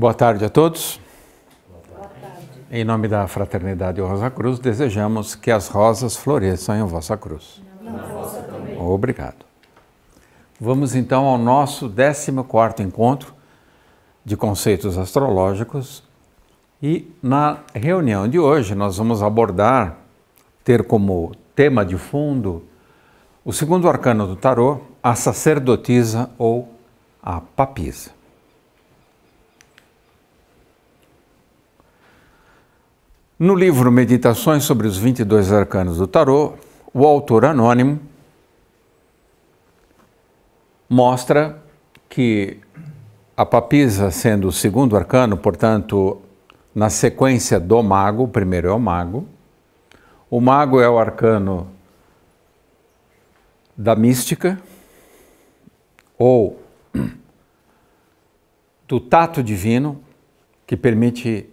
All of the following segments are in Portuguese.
Boa tarde a todos. Em nome da Fraternidade Rosa Cruz, desejamos que as rosas floresçam em vossa cruz. Na vossa Obrigado. Vamos então ao nosso 14 encontro de conceitos astrológicos e na reunião de hoje nós vamos abordar ter como tema de fundo o segundo arcano do tarô, a sacerdotisa ou a papisa. No livro Meditações sobre os 22 Arcanos do Tarô, o autor anônimo mostra que a papisa, sendo o segundo arcano, portanto, na sequência do mago, o primeiro é o mago, o mago é o arcano da mística ou do tato divino que permite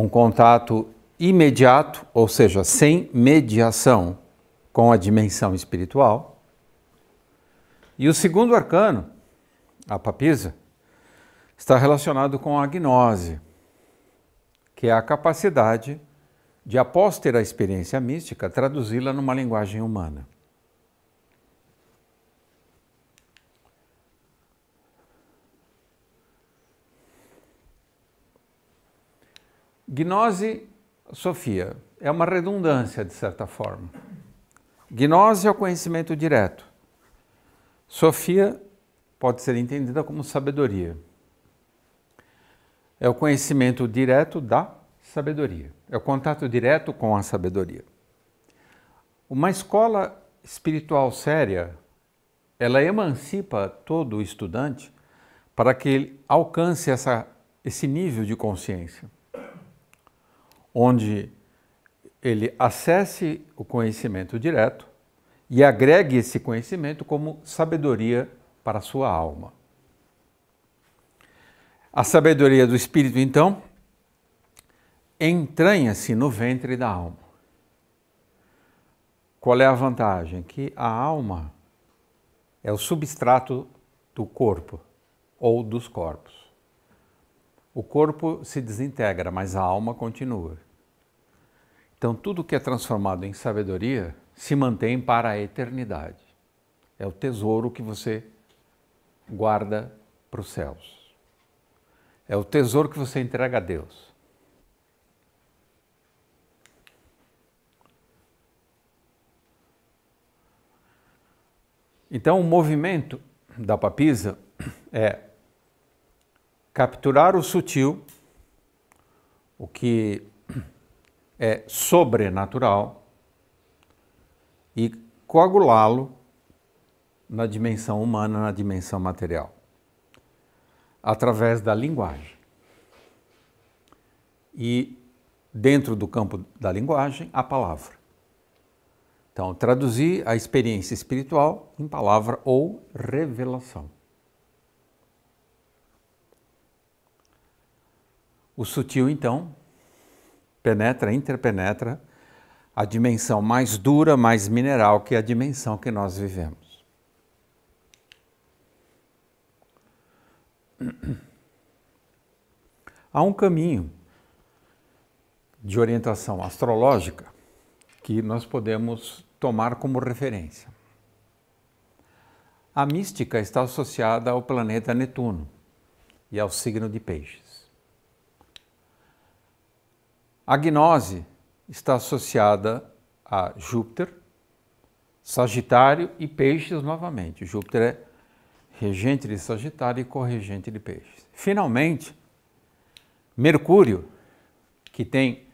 um contato imediato, ou seja, sem mediação com a dimensão espiritual. E o segundo arcano, a papisa, está relacionado com a gnose, que é a capacidade de, após ter a experiência mística, traduzi-la numa linguagem humana. Gnose, Sofia, é uma redundância de certa forma. Gnose é o conhecimento direto. Sofia pode ser entendida como sabedoria. É o conhecimento direto da sabedoria. É o contato direto com a sabedoria. Uma escola espiritual séria, ela emancipa todo o estudante para que ele alcance essa, esse nível de consciência onde ele acesse o conhecimento direto e agregue esse conhecimento como sabedoria para a sua alma. A sabedoria do espírito, então, entranha-se no ventre da alma. Qual é a vantagem? Que a alma é o substrato do corpo ou dos corpos. O corpo se desintegra, mas a alma continua. Então, tudo que é transformado em sabedoria se mantém para a eternidade. É o tesouro que você guarda para os céus. É o tesouro que você entrega a Deus. Então, o movimento da papisa é capturar o sutil, o que é sobrenatural, e coagulá-lo na dimensão humana, na dimensão material, através da linguagem. E dentro do campo da linguagem, a palavra. Então, traduzir a experiência espiritual em palavra ou revelação. O sutil, então, penetra, interpenetra a dimensão mais dura, mais mineral, que é a dimensão que nós vivemos. Há um caminho de orientação astrológica que nós podemos tomar como referência. A mística está associada ao planeta Netuno e ao signo de Peixes. A gnose está associada a Júpiter, Sagitário e Peixes novamente. Júpiter é regente de Sagitário e corregente de Peixes. Finalmente, Mercúrio, que tem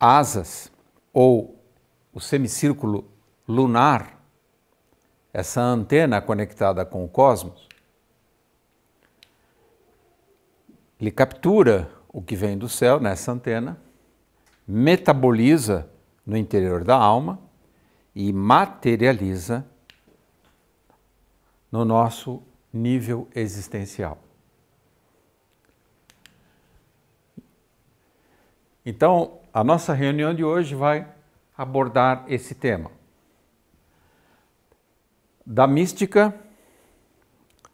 asas ou o semicírculo lunar, essa antena conectada com o cosmos, ele captura o que vem do céu nessa antena, metaboliza no interior da alma e materializa no nosso nível existencial. Então, a nossa reunião de hoje vai abordar esse tema. Da mística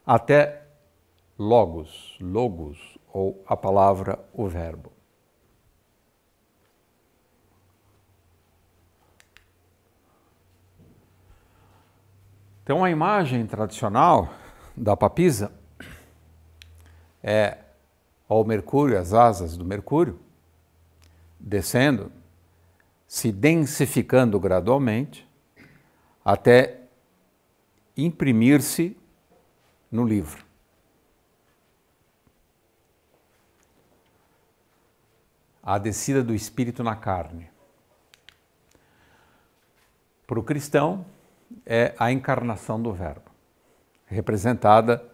até logos, logos ou a palavra, o verbo. Então, a imagem tradicional da papisa é o Mercúrio, as asas do Mercúrio, descendo, se densificando gradualmente, até imprimir-se no livro. a descida do Espírito na carne. Para o cristão, é a encarnação do Verbo, representada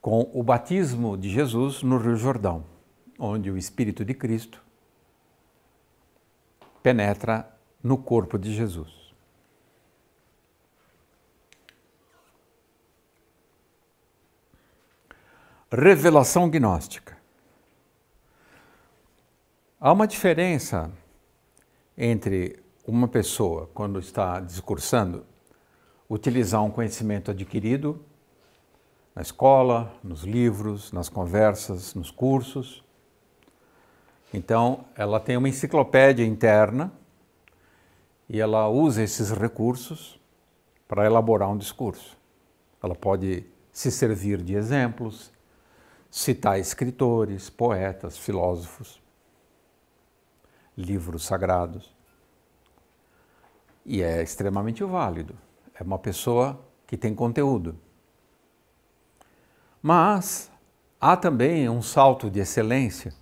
com o batismo de Jesus no Rio Jordão, onde o Espírito de Cristo penetra no corpo de Jesus. Revelação gnóstica. Há uma diferença entre uma pessoa, quando está discursando, utilizar um conhecimento adquirido na escola, nos livros, nas conversas, nos cursos. Então, ela tem uma enciclopédia interna e ela usa esses recursos para elaborar um discurso. Ela pode se servir de exemplos, citar escritores, poetas, filósofos livros sagrados. E é extremamente válido. É uma pessoa que tem conteúdo. Mas há também um salto de excelência,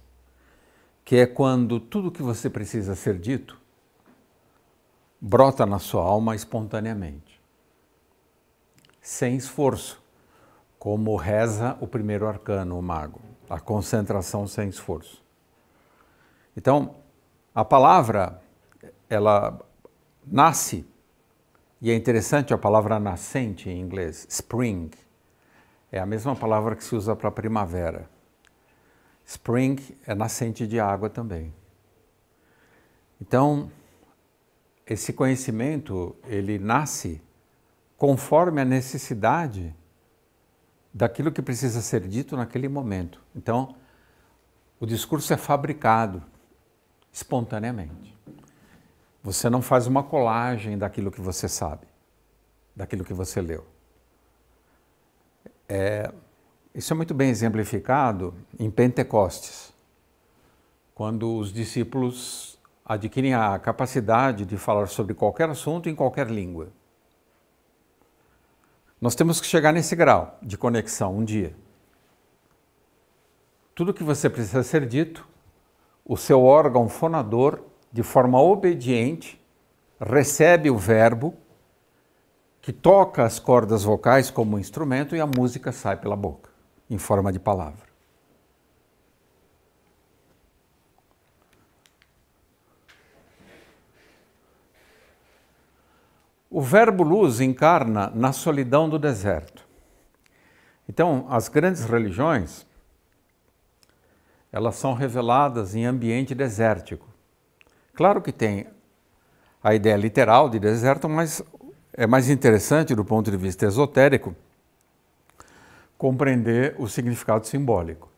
que é quando tudo que você precisa ser dito brota na sua alma espontaneamente, sem esforço, como reza o primeiro arcano, o mago, a concentração sem esforço. Então, a palavra, ela nasce, e é interessante a palavra nascente em inglês, spring, é a mesma palavra que se usa para primavera. Spring é nascente de água também. Então, esse conhecimento, ele nasce conforme a necessidade daquilo que precisa ser dito naquele momento. Então, o discurso é fabricado espontaneamente. Você não faz uma colagem daquilo que você sabe, daquilo que você leu. É, isso é muito bem exemplificado em Pentecostes, quando os discípulos adquirem a capacidade de falar sobre qualquer assunto em qualquer língua. Nós temos que chegar nesse grau de conexão um dia. Tudo que você precisa ser dito o seu órgão fonador, de forma obediente, recebe o verbo que toca as cordas vocais como instrumento e a música sai pela boca, em forma de palavra. O verbo luz encarna na solidão do deserto. Então, as grandes religiões elas são reveladas em ambiente desértico. Claro que tem a ideia literal de deserto, mas é mais interessante do ponto de vista esotérico compreender o significado simbólico.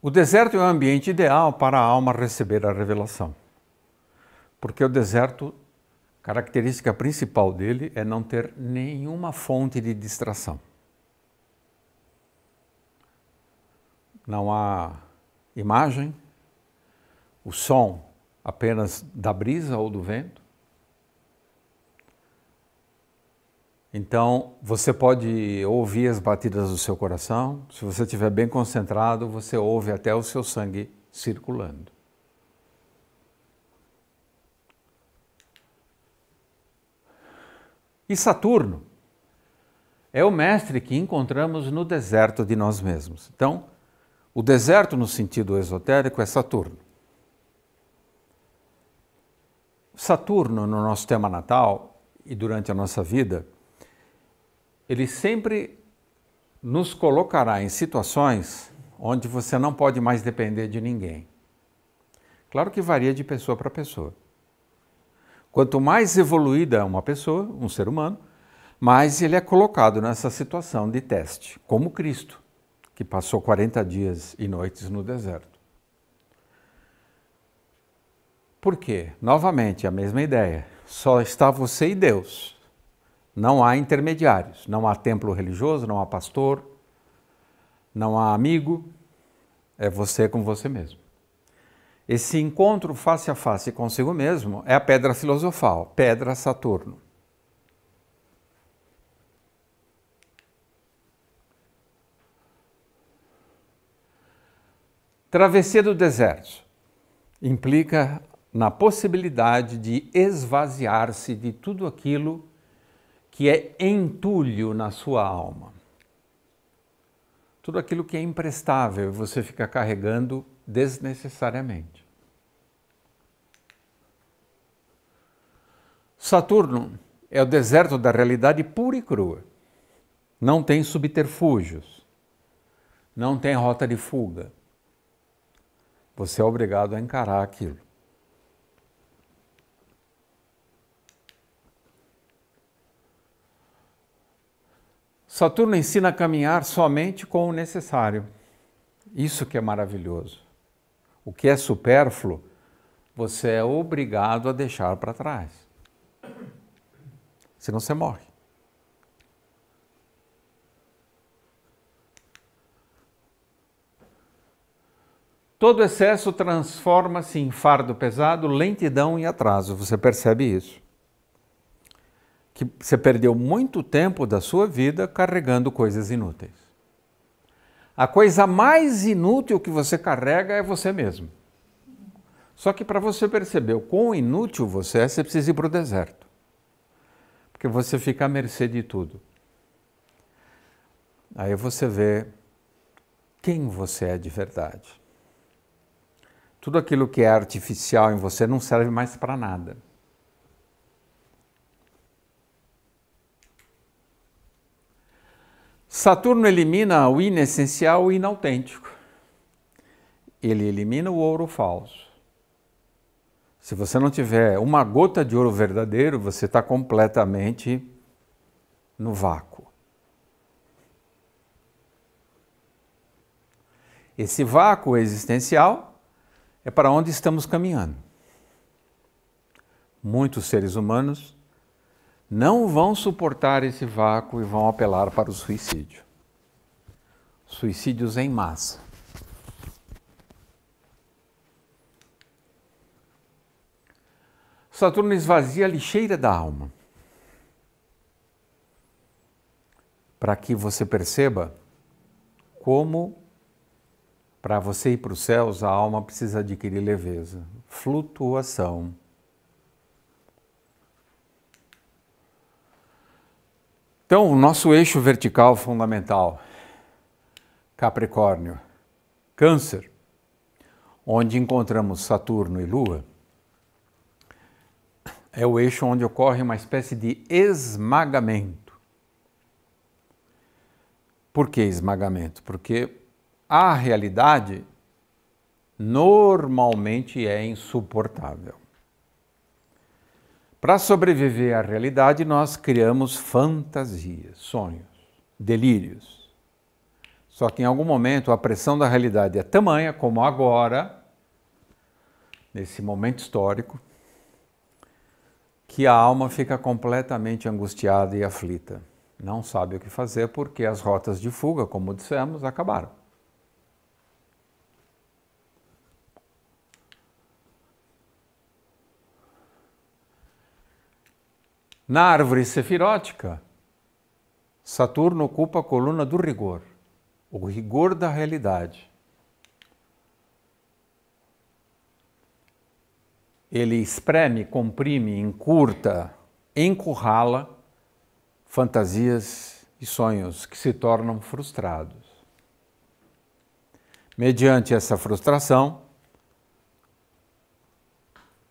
O deserto é o ambiente ideal para a alma receber a revelação, porque o deserto, característica principal dele é não ter nenhuma fonte de distração. não há imagem, o som apenas da brisa ou do vento. Então, você pode ouvir as batidas do seu coração. Se você estiver bem concentrado, você ouve até o seu sangue circulando. E Saturno é o mestre que encontramos no deserto de nós mesmos. Então, o deserto, no sentido esotérico, é Saturno. Saturno, no nosso tema natal e durante a nossa vida, ele sempre nos colocará em situações onde você não pode mais depender de ninguém. Claro que varia de pessoa para pessoa. Quanto mais evoluída é uma pessoa, um ser humano, mais ele é colocado nessa situação de teste, como Cristo que passou 40 dias e noites no deserto. Por quê? Novamente, a mesma ideia. Só está você e Deus. Não há intermediários. Não há templo religioso, não há pastor, não há amigo. É você com você mesmo. Esse encontro face a face consigo mesmo é a pedra filosofal, pedra Saturno. Travessia do deserto implica na possibilidade de esvaziar-se de tudo aquilo que é entulho na sua alma. Tudo aquilo que é imprestável e você fica carregando desnecessariamente. Saturno é o deserto da realidade pura e crua. Não tem subterfúgios, não tem rota de fuga. Você é obrigado a encarar aquilo. Saturno ensina a caminhar somente com o necessário. Isso que é maravilhoso. O que é supérfluo, você é obrigado a deixar para trás. Senão você morre. Todo excesso transforma-se em fardo pesado, lentidão e atraso. Você percebe isso? Que você perdeu muito tempo da sua vida carregando coisas inúteis. A coisa mais inútil que você carrega é você mesmo. Só que para você perceber o quão inútil você é, você precisa ir para o deserto. Porque você fica à mercê de tudo. Aí você vê quem você é de verdade tudo aquilo que é artificial em você não serve mais para nada. Saturno elimina o inessencial e inautêntico. Ele elimina o ouro falso. Se você não tiver uma gota de ouro verdadeiro, você está completamente no vácuo. Esse vácuo existencial é para onde estamos caminhando. Muitos seres humanos não vão suportar esse vácuo e vão apelar para o suicídio. Suicídios em massa. Saturno esvazia a lixeira da alma. Para que você perceba como para você ir para os céus, a alma precisa adquirir leveza, flutuação. Então, o nosso eixo vertical fundamental, Capricórnio, Câncer, onde encontramos Saturno e Lua, é o eixo onde ocorre uma espécie de esmagamento. Por que esmagamento? Porque a realidade normalmente é insuportável. Para sobreviver à realidade, nós criamos fantasias, sonhos, delírios. Só que em algum momento a pressão da realidade é tamanha, como agora, nesse momento histórico, que a alma fica completamente angustiada e aflita. Não sabe o que fazer porque as rotas de fuga, como dissemos, acabaram. Na árvore sefirótica, Saturno ocupa a coluna do rigor, o rigor da realidade. Ele espreme, comprime, encurta, encurrala fantasias e sonhos que se tornam frustrados. Mediante essa frustração,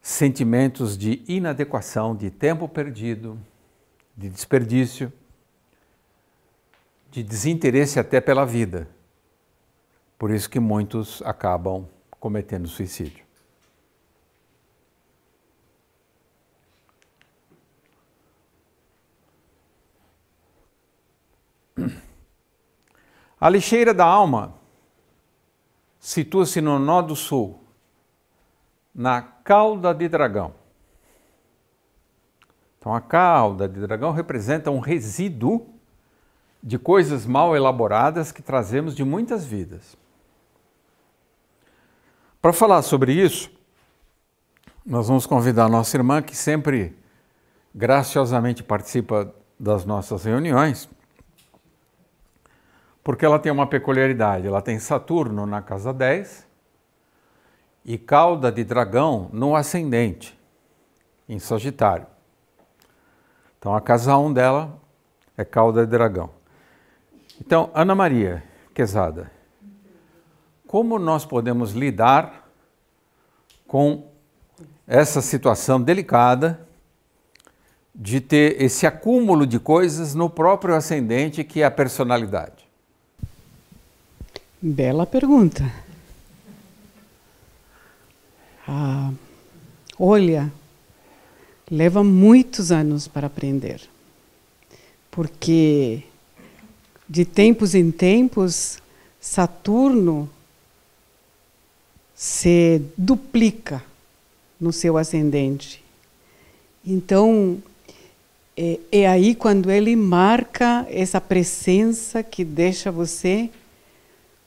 sentimentos de inadequação, de tempo perdido, de desperdício, de desinteresse até pela vida. Por isso que muitos acabam cometendo suicídio. A lixeira da alma situa-se no nó do sul, na cauda de dragão. Então, a cauda de dragão representa um resíduo de coisas mal elaboradas que trazemos de muitas vidas. Para falar sobre isso, nós vamos convidar a nossa irmã, que sempre graciosamente participa das nossas reuniões, porque ela tem uma peculiaridade. Ela tem Saturno na casa 10 e cauda de dragão no ascendente, em Sagitário. Então a casa 1 dela é cauda de dragão. Então, Ana Maria Quezada, como nós podemos lidar com essa situação delicada de ter esse acúmulo de coisas no próprio ascendente que é a personalidade? Bela pergunta ah, olha, leva muitos anos para aprender. Porque de tempos em tempos, Saturno se duplica no seu ascendente. Então, é, é, aí quando ele marca essa presença que deixa você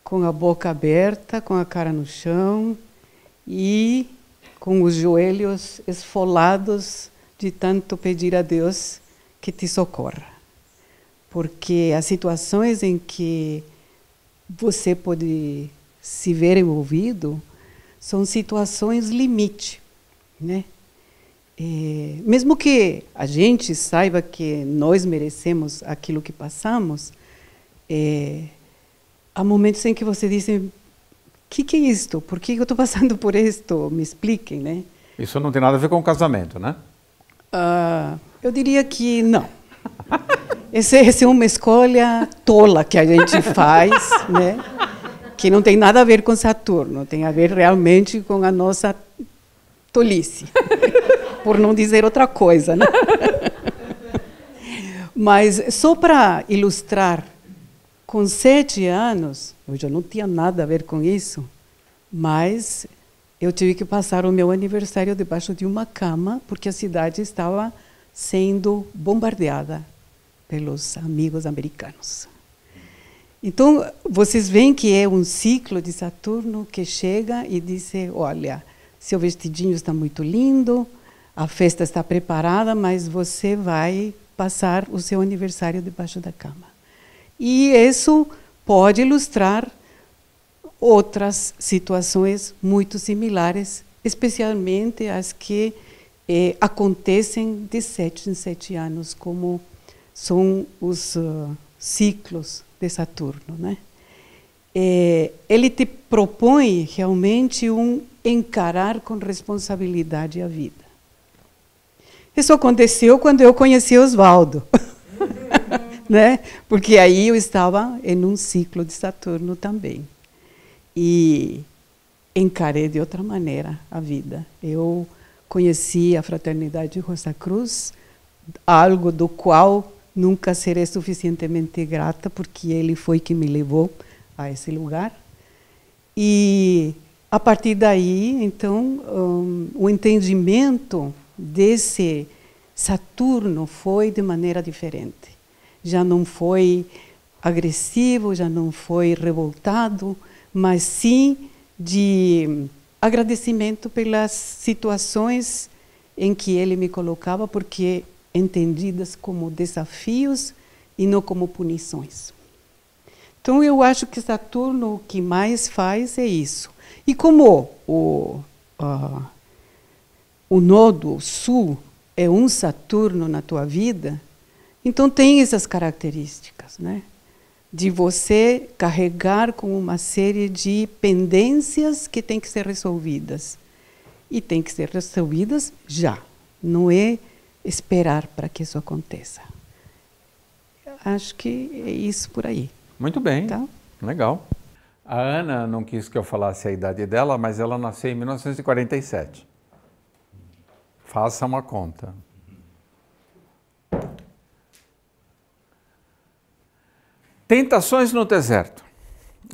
com a boca aberta, com a cara no chão, e com os joelhos esfolados de tanto pedir a Deus que te socorra. Porque as situações em que você pode se ver envolvido são situações limite, né? É, mesmo que a gente saiba que nós merecemos aquilo que passamos, é, há momentos em que você diz que, que é isto? Por que eu estou passando por isto? Me expliquem, né? Isso não tem nada a ver com o casamento, né? Uh, eu diria que não. Essa, essa é uma escolha tola que a gente faz, né? que não tem nada a ver com Saturno, tem a ver realmente com a nossa tolice, por não dizer outra coisa. Né? Mas só para ilustrar com sete anos, hoje eu não tinha nada a ver com isso, mas eu tive que passar o meu aniversário debaixo de uma cama, porque a cidade estava sendo bombardeada pelos amigos americanos. Então, vocês veem que é um ciclo de Saturno que chega e diz: olha, seu vestidinho está muito lindo, a festa está preparada, mas você vai passar o seu aniversário debaixo da cama. E isso pode ilustrar outras situações muito similares, especialmente as que eh, acontecem de sete em sete anos, como são os uh, ciclos de Saturno. Né? Eh, ele te propõe realmente um encarar com responsabilidade a vida. Isso aconteceu quando eu conheci Oswaldo. né? Porque aí eu estava em um ciclo de Saturno também. E encarei de outra maneira a vida. Eu conheci a fraternidade Rosa Cruz, algo do qual nunca serei suficientemente grata, porque ele foi que me levou a esse lugar. E a partir daí, então, um, o entendimento desse Saturno foi de maneira diferente já não foi agressivo, já não foi revoltado, mas sim de agradecimento pelas situações em que ele me colocava, porque entendidas como desafios e não como punições. Então eu acho que Saturno o que mais faz é isso. E como o, uh, o nodo sul é um Saturno na tua vida, então tem essas características, né? De você carregar com uma série de pendências que tem que ser resolvidas. E tem que ser resolvidas já. Não é esperar para que isso aconteça. Acho que é isso por aí. Muito bem. Tá? Legal. A Ana não quis que eu falasse a idade dela, mas ela nasceu em 1947. Faça uma conta. Tentações no deserto.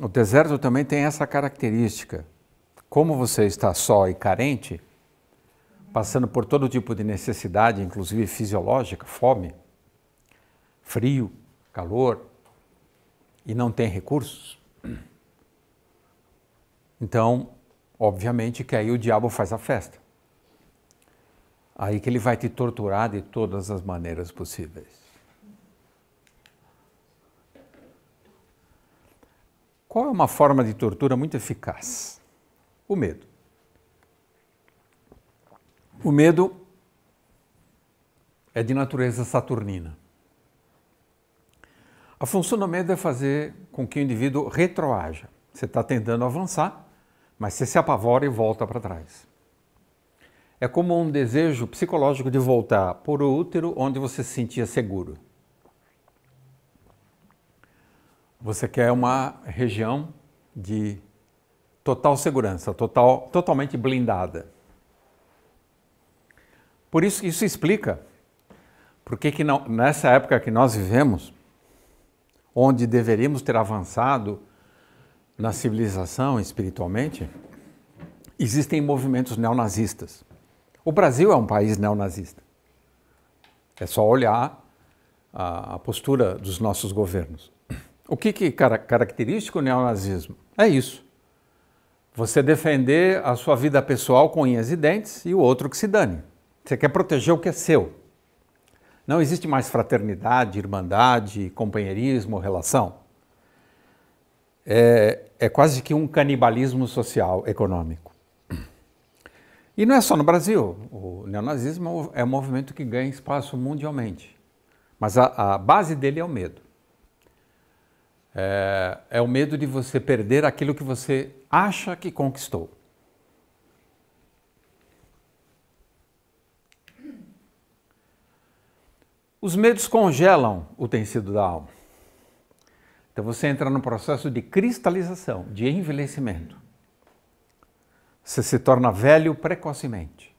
O deserto também tem essa característica. Como você está só e carente, passando por todo tipo de necessidade, inclusive fisiológica, fome, frio, calor, e não tem recursos, então, obviamente que aí o diabo faz a festa. Aí que ele vai te torturar de todas as maneiras possíveis. Qual é uma forma de tortura muito eficaz? O medo. O medo é de natureza saturnina. A função do medo é fazer com que o indivíduo retroaja. Você está tentando avançar, mas você se apavora e volta para trás. É como um desejo psicológico de voltar por o útero onde você se sentia seguro. Você quer uma região de total segurança, total, totalmente blindada. Por isso, isso explica por que, que não, nessa época que nós vivemos, onde deveríamos ter avançado na civilização espiritualmente, existem movimentos neonazistas. O Brasil é um país neonazista. É só olhar a, a postura dos nossos governos. O que, que car característico é o neonazismo? É isso. Você defender a sua vida pessoal com unhas e dentes e o outro que se dane. Você quer proteger o que é seu. Não existe mais fraternidade, irmandade, companheirismo, relação. É, é quase que um canibalismo social, econômico. E não é só no Brasil. O neonazismo é um é movimento que ganha espaço mundialmente. Mas a, a base dele é o medo. É, é o medo de você perder aquilo que você acha que conquistou. Os medos congelam o tecido da alma. Então você entra num processo de cristalização, de envelhecimento. Você se torna velho precocemente.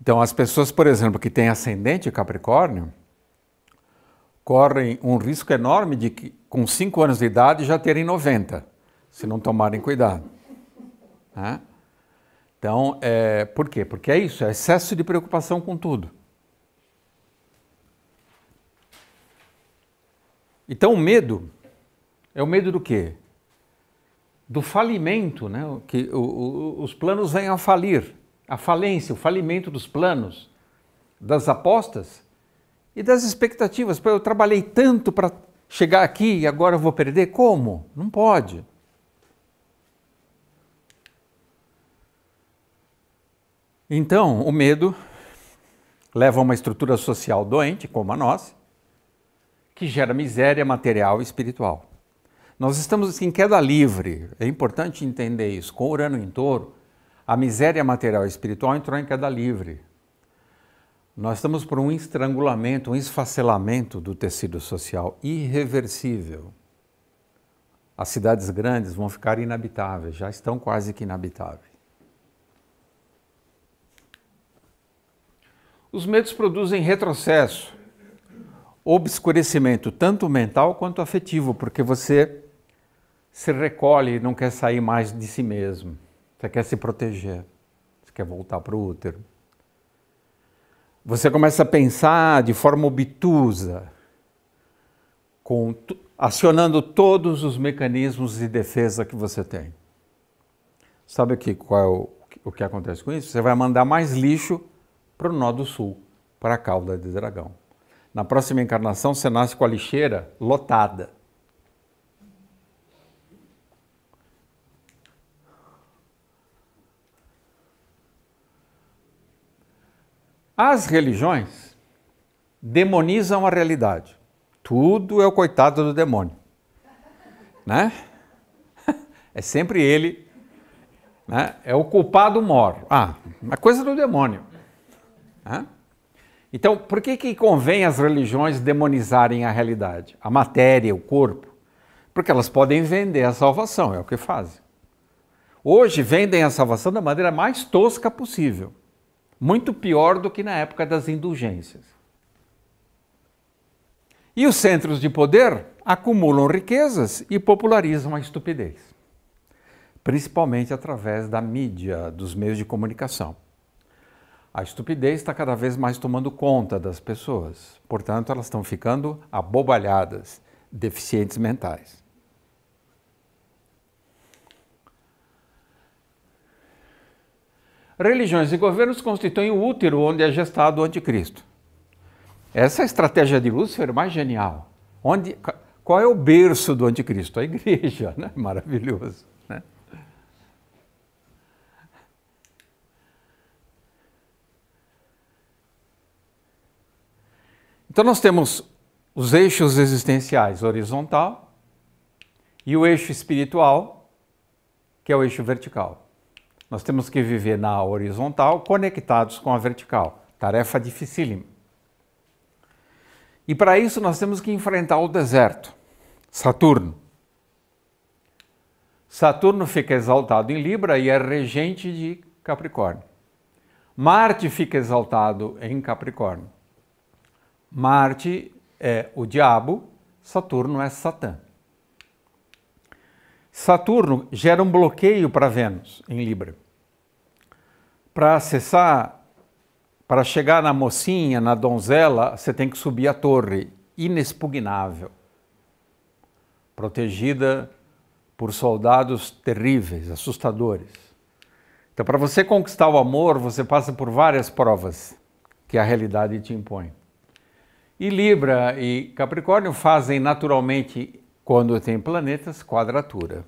Então, as pessoas, por exemplo, que têm ascendente Capricórnio, correm um risco enorme de que, com 5 anos de idade, já terem 90, se não tomarem cuidado. Né? Então, é, por quê? Porque é isso, é excesso de preocupação com tudo. Então, o medo é o medo do quê? Do falimento, né? que o, o, os planos venham a falir. A falência, o falimento dos planos, das apostas, e das expectativas. Eu trabalhei tanto para chegar aqui e agora eu vou perder? Como? Não pode. Então, o medo leva a uma estrutura social doente, como a nossa, que gera miséria material e espiritual. Nós estamos assim, em queda livre, é importante entender isso. Com Urano em touro, a miséria material e espiritual entrou em queda livre. Nós estamos por um estrangulamento, um esfacelamento do tecido social irreversível. As cidades grandes vão ficar inabitáveis, já estão quase que inabitáveis. Os medos produzem retrocesso, obscurecimento, tanto mental quanto afetivo, porque você se recolhe e não quer sair mais de si mesmo. Você quer se proteger, você quer voltar para o útero. Você começa a pensar de forma obtusa, com, acionando todos os mecanismos de defesa que você tem. Sabe aqui qual é o, o que acontece com isso? Você vai mandar mais lixo para o nó do sul, para a cauda de dragão. Na próxima encarnação, você nasce com a lixeira lotada. As religiões demonizam a realidade. Tudo é o coitado do demônio. Né? É sempre ele, né? é o culpado mor. Ah, é coisa do demônio. Né? Então, por que, que convém as religiões demonizarem a realidade, a matéria, o corpo? Porque elas podem vender a salvação, é o que fazem. Hoje vendem a salvação da maneira mais tosca possível muito pior do que na época das indulgências. E os centros de poder acumulam riquezas e popularizam a estupidez, principalmente através da mídia, dos meios de comunicação. A estupidez está cada vez mais tomando conta das pessoas, portanto, elas estão ficando abobalhadas, deficientes mentais. Religiões e governos constituem o útero onde é gestado o anticristo. Essa estratégia de Lúcifer é mais genial. Onde, qual é o berço do anticristo? A igreja, né? Maravilhoso. Né? Então nós temos os eixos existenciais horizontal e o eixo espiritual, que é o eixo vertical. Nós temos que viver na horizontal conectados com a vertical. Tarefa dificílima. E para isso nós temos que enfrentar o deserto, Saturno. Saturno fica exaltado em Libra e é regente de Capricórnio. Marte fica exaltado em Capricórnio. Marte é o diabo, Saturno é Satã. Saturno gera um bloqueio para Vênus em Libra. Para acessar, para chegar na mocinha, na donzela, você tem que subir a torre, inexpugnável, protegida por soldados terríveis, assustadores. Então, para você conquistar o amor, você passa por várias provas que a realidade te impõe. E Libra e Capricórnio fazem naturalmente quando tem planetas, quadratura.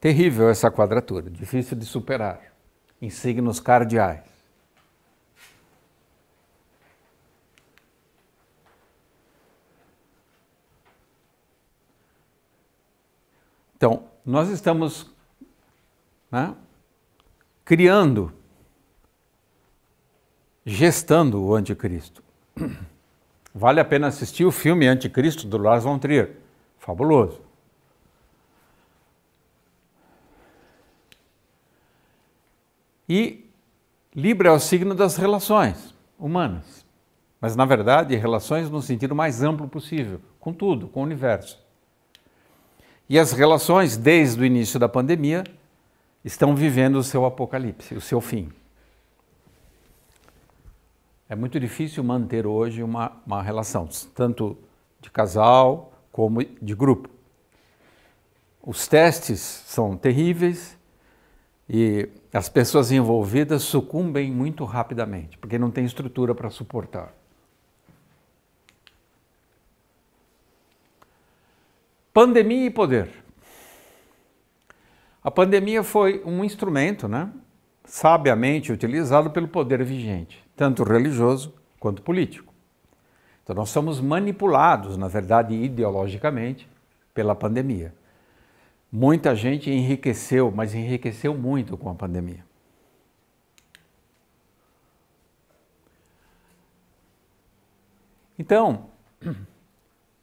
Terrível essa quadratura, difícil de superar, em signos cardeais. Então, nós estamos né, criando, gestando o anticristo. Vale a pena assistir o filme Anticristo do Lars von Trier. Fabuloso. E Libra é o signo das relações humanas, mas na verdade relações no sentido mais amplo possível, com tudo, com o universo. E as relações, desde o início da pandemia, estão vivendo o seu apocalipse, o seu fim. É muito difícil manter hoje uma, uma relação, tanto de casal, como de grupo. Os testes são terríveis e as pessoas envolvidas sucumbem muito rapidamente, porque não tem estrutura para suportar. Pandemia e poder. A pandemia foi um instrumento, né, sabiamente utilizado pelo poder vigente, tanto religioso quanto político. Então, nós somos manipulados, na verdade, ideologicamente, pela pandemia. Muita gente enriqueceu, mas enriqueceu muito com a pandemia. Então,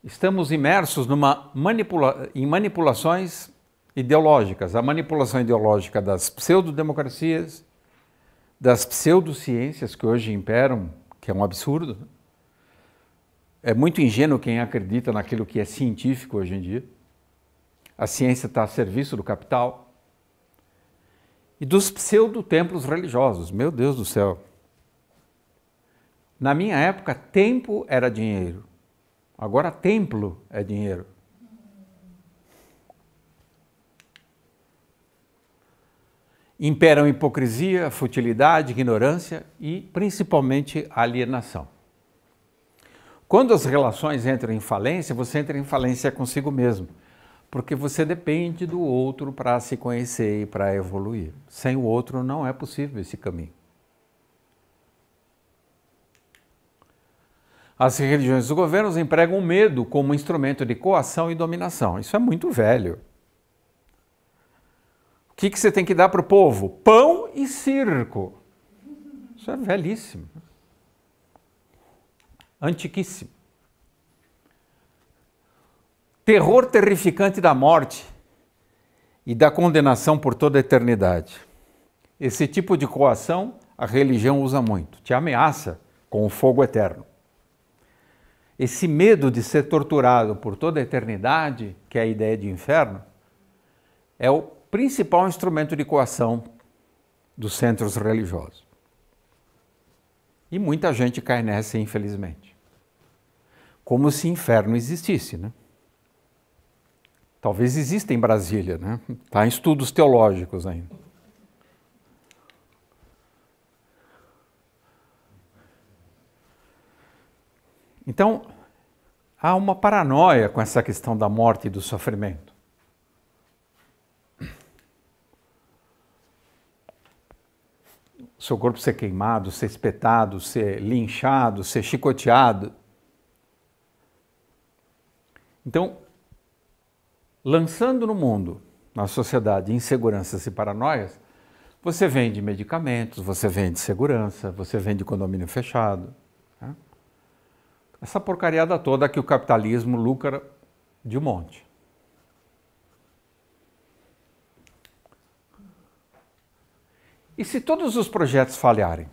estamos imersos manipula em manipulações ideológicas. A manipulação ideológica das pseudodemocracias, das pseudociências que hoje imperam, que é um absurdo, né? É muito ingênuo quem acredita naquilo que é científico hoje em dia. A ciência está a serviço do capital e dos pseudo-templos religiosos. Meu Deus do céu! Na minha época, tempo era dinheiro. Agora, templo é dinheiro. Imperam hipocrisia, futilidade, ignorância e principalmente alienação. Quando as relações entram em falência, você entra em falência consigo mesmo, porque você depende do outro para se conhecer e para evoluir. Sem o outro não é possível esse caminho. As religiões dos governos empregam o medo como instrumento de coação e dominação. Isso é muito velho. O que, que você tem que dar para o povo? Pão e circo. Isso é velhíssimo antiquíssimo. Terror terrificante da morte e da condenação por toda a eternidade. Esse tipo de coação a religião usa muito, te ameaça com o fogo eterno. Esse medo de ser torturado por toda a eternidade, que é a ideia de inferno, é o principal instrumento de coação dos centros religiosos. E muita gente cai nessa, infelizmente como se inferno existisse, né? Talvez exista em Brasília, né? Está em estudos teológicos ainda. Então, há uma paranoia com essa questão da morte e do sofrimento. Seu corpo ser queimado, ser espetado, ser linchado, ser chicoteado. Então, lançando no mundo, na sociedade, inseguranças e paranoias, você vende medicamentos, você vende segurança, você vende condomínio fechado. Né? Essa porcariada toda que o capitalismo lucra de um monte. E se todos os projetos falharem?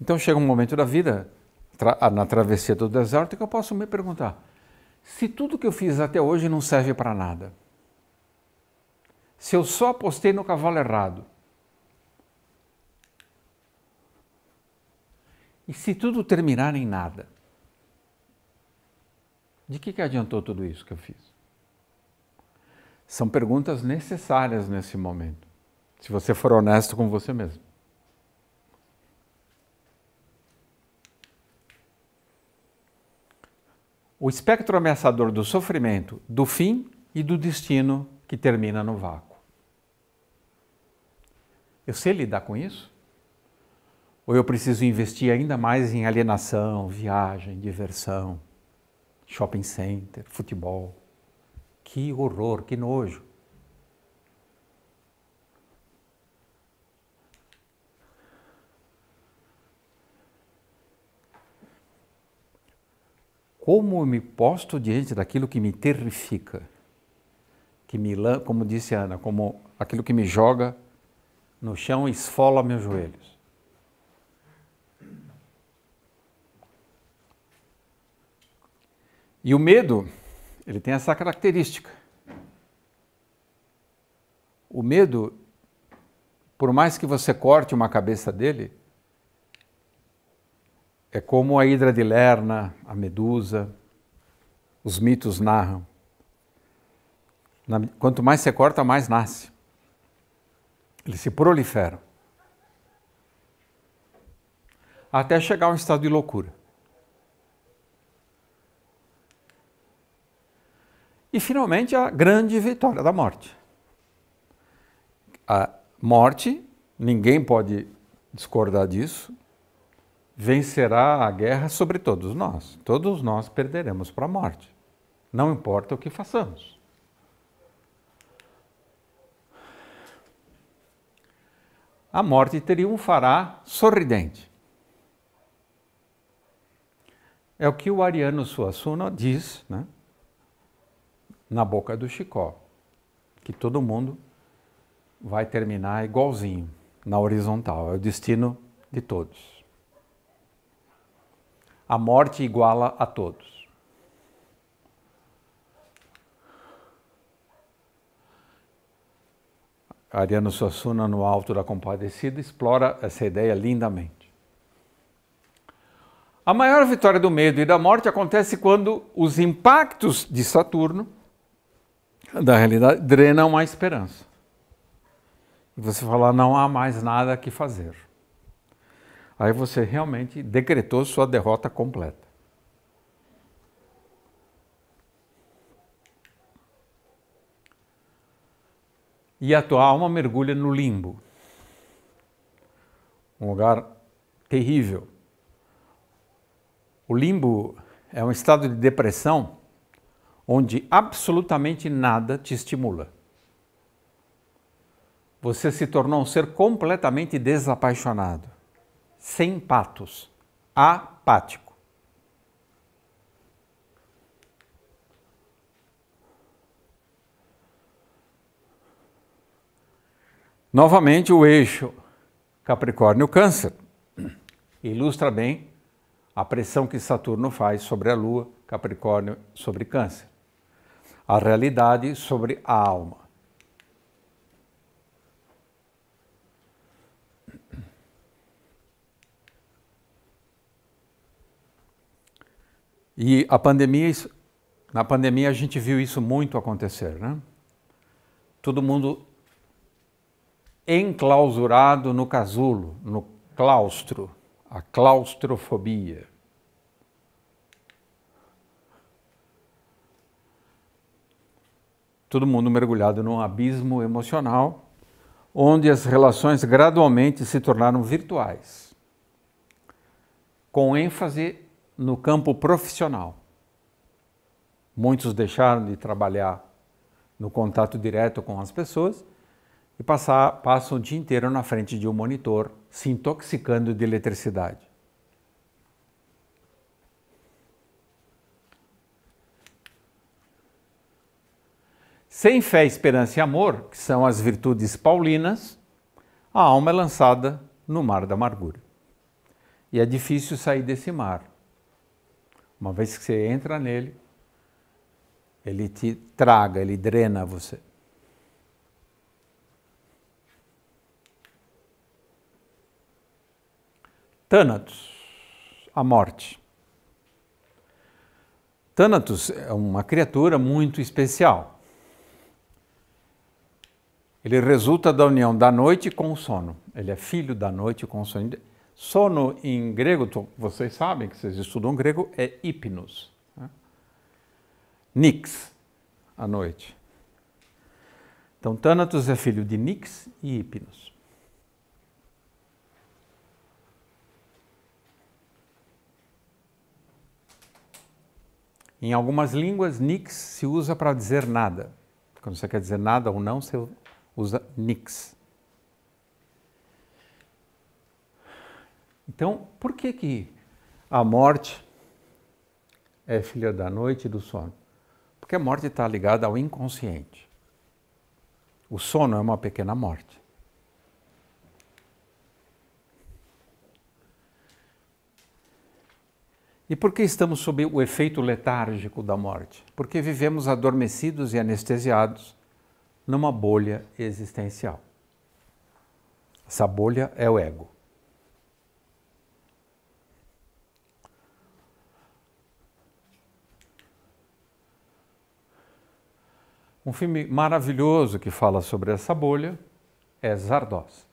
Então chega um momento da vida ah, na travessia do deserto que eu posso me perguntar: se tudo que eu fiz até hoje não serve para nada, se eu só apostei no cavalo errado, e se tudo terminar em nada, de que, que adiantou tudo isso que eu fiz? São perguntas necessárias nesse momento, se você for honesto com você mesmo. o espectro ameaçador do sofrimento, do fim e do destino que termina no vácuo. Eu sei lidar com isso? Ou eu preciso investir ainda mais em alienação, viagem, diversão, shopping center, futebol? Que horror, que nojo. Como eu me posto diante daquilo que me terrifica, que me, como disse Ana, como aquilo que me joga no chão e esfola meus joelhos. E o medo, ele tem essa característica. O medo, por mais que você corte uma cabeça dele, é como a Hidra de Lerna, a Medusa, os mitos narram. Quanto mais se corta, mais nasce. Eles se proliferam. Até chegar a um estado de loucura. E finalmente a grande vitória da morte. A morte, ninguém pode discordar disso, vencerá a guerra sobre todos nós. Todos nós perderemos para a morte. Não importa o que façamos. A morte triunfará sorridente. É o que o Ariano Suassuna diz né, na boca do Chicó, que todo mundo vai terminar igualzinho, na horizontal, é o destino de todos a morte iguala a todos. Ariano Suassuna, no Alto da Compadecida, explora essa ideia lindamente. A maior vitória do medo e da morte acontece quando os impactos de Saturno, da realidade, drenam a esperança. E você fala, não há mais nada que fazer aí você realmente decretou sua derrota completa. E a tua alma mergulha no limbo um lugar terrível. O limbo é um estado de depressão onde absolutamente nada te estimula. Você se tornou um ser completamente desapaixonado sem patos, apático. Novamente o eixo Capricórnio-Câncer ilustra bem a pressão que Saturno faz sobre a Lua, Capricórnio sobre Câncer. A realidade sobre a alma. E a pandemia, na pandemia a gente viu isso muito acontecer, né? Todo mundo enclausurado no casulo, no claustro, a claustrofobia. Todo mundo mergulhado num abismo emocional, onde as relações gradualmente se tornaram virtuais, com ênfase no campo profissional. Muitos deixaram de trabalhar no contato direto com as pessoas e passar, passam o dia inteiro na frente de um monitor, se intoxicando de eletricidade. Sem fé, esperança e amor, que são as virtudes paulinas, a alma é lançada no mar da amargura. E é difícil sair desse mar. Uma vez que você entra nele, ele te traga, ele drena você. Tânatos, a morte. Tânatos é uma criatura muito especial. Ele resulta da união da noite com o sono. Ele é filho da noite com o sono. Sono em grego, vocês sabem que vocês estudam grego, é hipnos. Né? Nix, a noite. Então, Thanatos é filho de Nix e Hipnos. Em algumas línguas, Nix se usa para dizer nada. Quando você quer dizer nada ou não, você usa Nix. Então, por que, que a morte é filha da noite e do sono? Porque a morte está ligada ao inconsciente. O sono é uma pequena morte. E por que estamos sob o efeito letárgico da morte? Porque vivemos adormecidos e anestesiados numa bolha existencial. Essa bolha é o ego. Um filme maravilhoso que fala sobre essa bolha é Zardoz,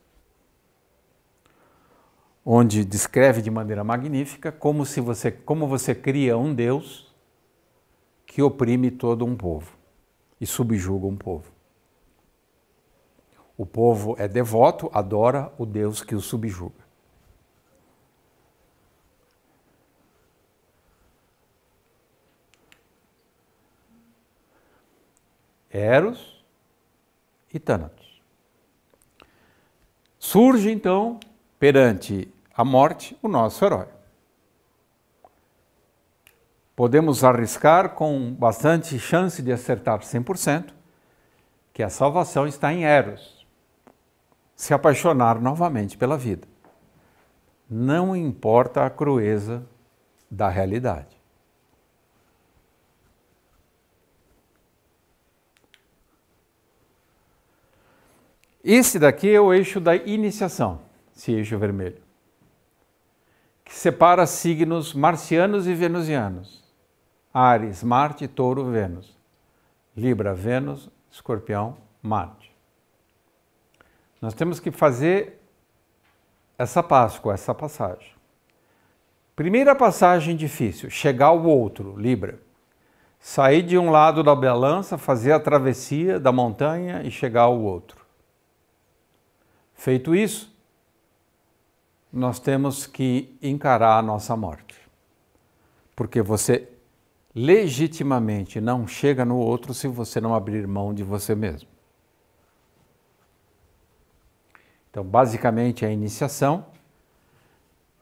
onde descreve de maneira magnífica como, se você, como você cria um Deus que oprime todo um povo e subjuga um povo. O povo é devoto, adora o Deus que o subjuga. Eros e Tânatos. Surge então, perante a morte, o nosso herói. Podemos arriscar com bastante chance de acertar 100% que a salvação está em Eros. Se apaixonar novamente pela vida. Não importa a crueza da realidade. Esse daqui é o eixo da iniciação, esse eixo vermelho, que separa signos marcianos e venusianos. Ares, Marte, Touro, Vênus. Libra, Vênus, Escorpião, Marte. Nós temos que fazer essa Páscoa, essa passagem. Primeira passagem difícil, chegar ao outro, Libra. Sair de um lado da balança, fazer a travessia da montanha e chegar ao outro. Feito isso, nós temos que encarar a nossa morte. Porque você legitimamente não chega no outro se você não abrir mão de você mesmo. Então, basicamente, a iniciação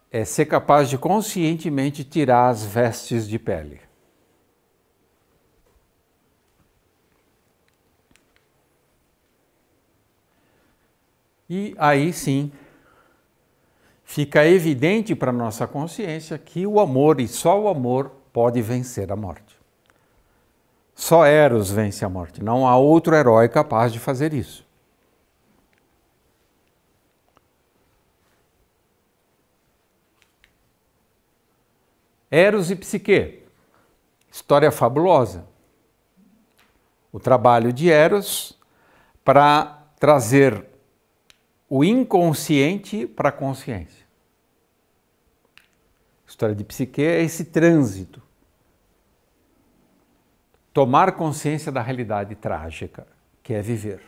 é ser capaz de conscientemente tirar as vestes de pele. E aí sim, fica evidente para nossa consciência que o amor e só o amor pode vencer a morte. Só Eros vence a morte, não há outro herói capaz de fazer isso. Eros e Psique, história fabulosa. O trabalho de Eros para trazer o inconsciente para a consciência. A história de psique é esse trânsito. Tomar consciência da realidade trágica, que é viver.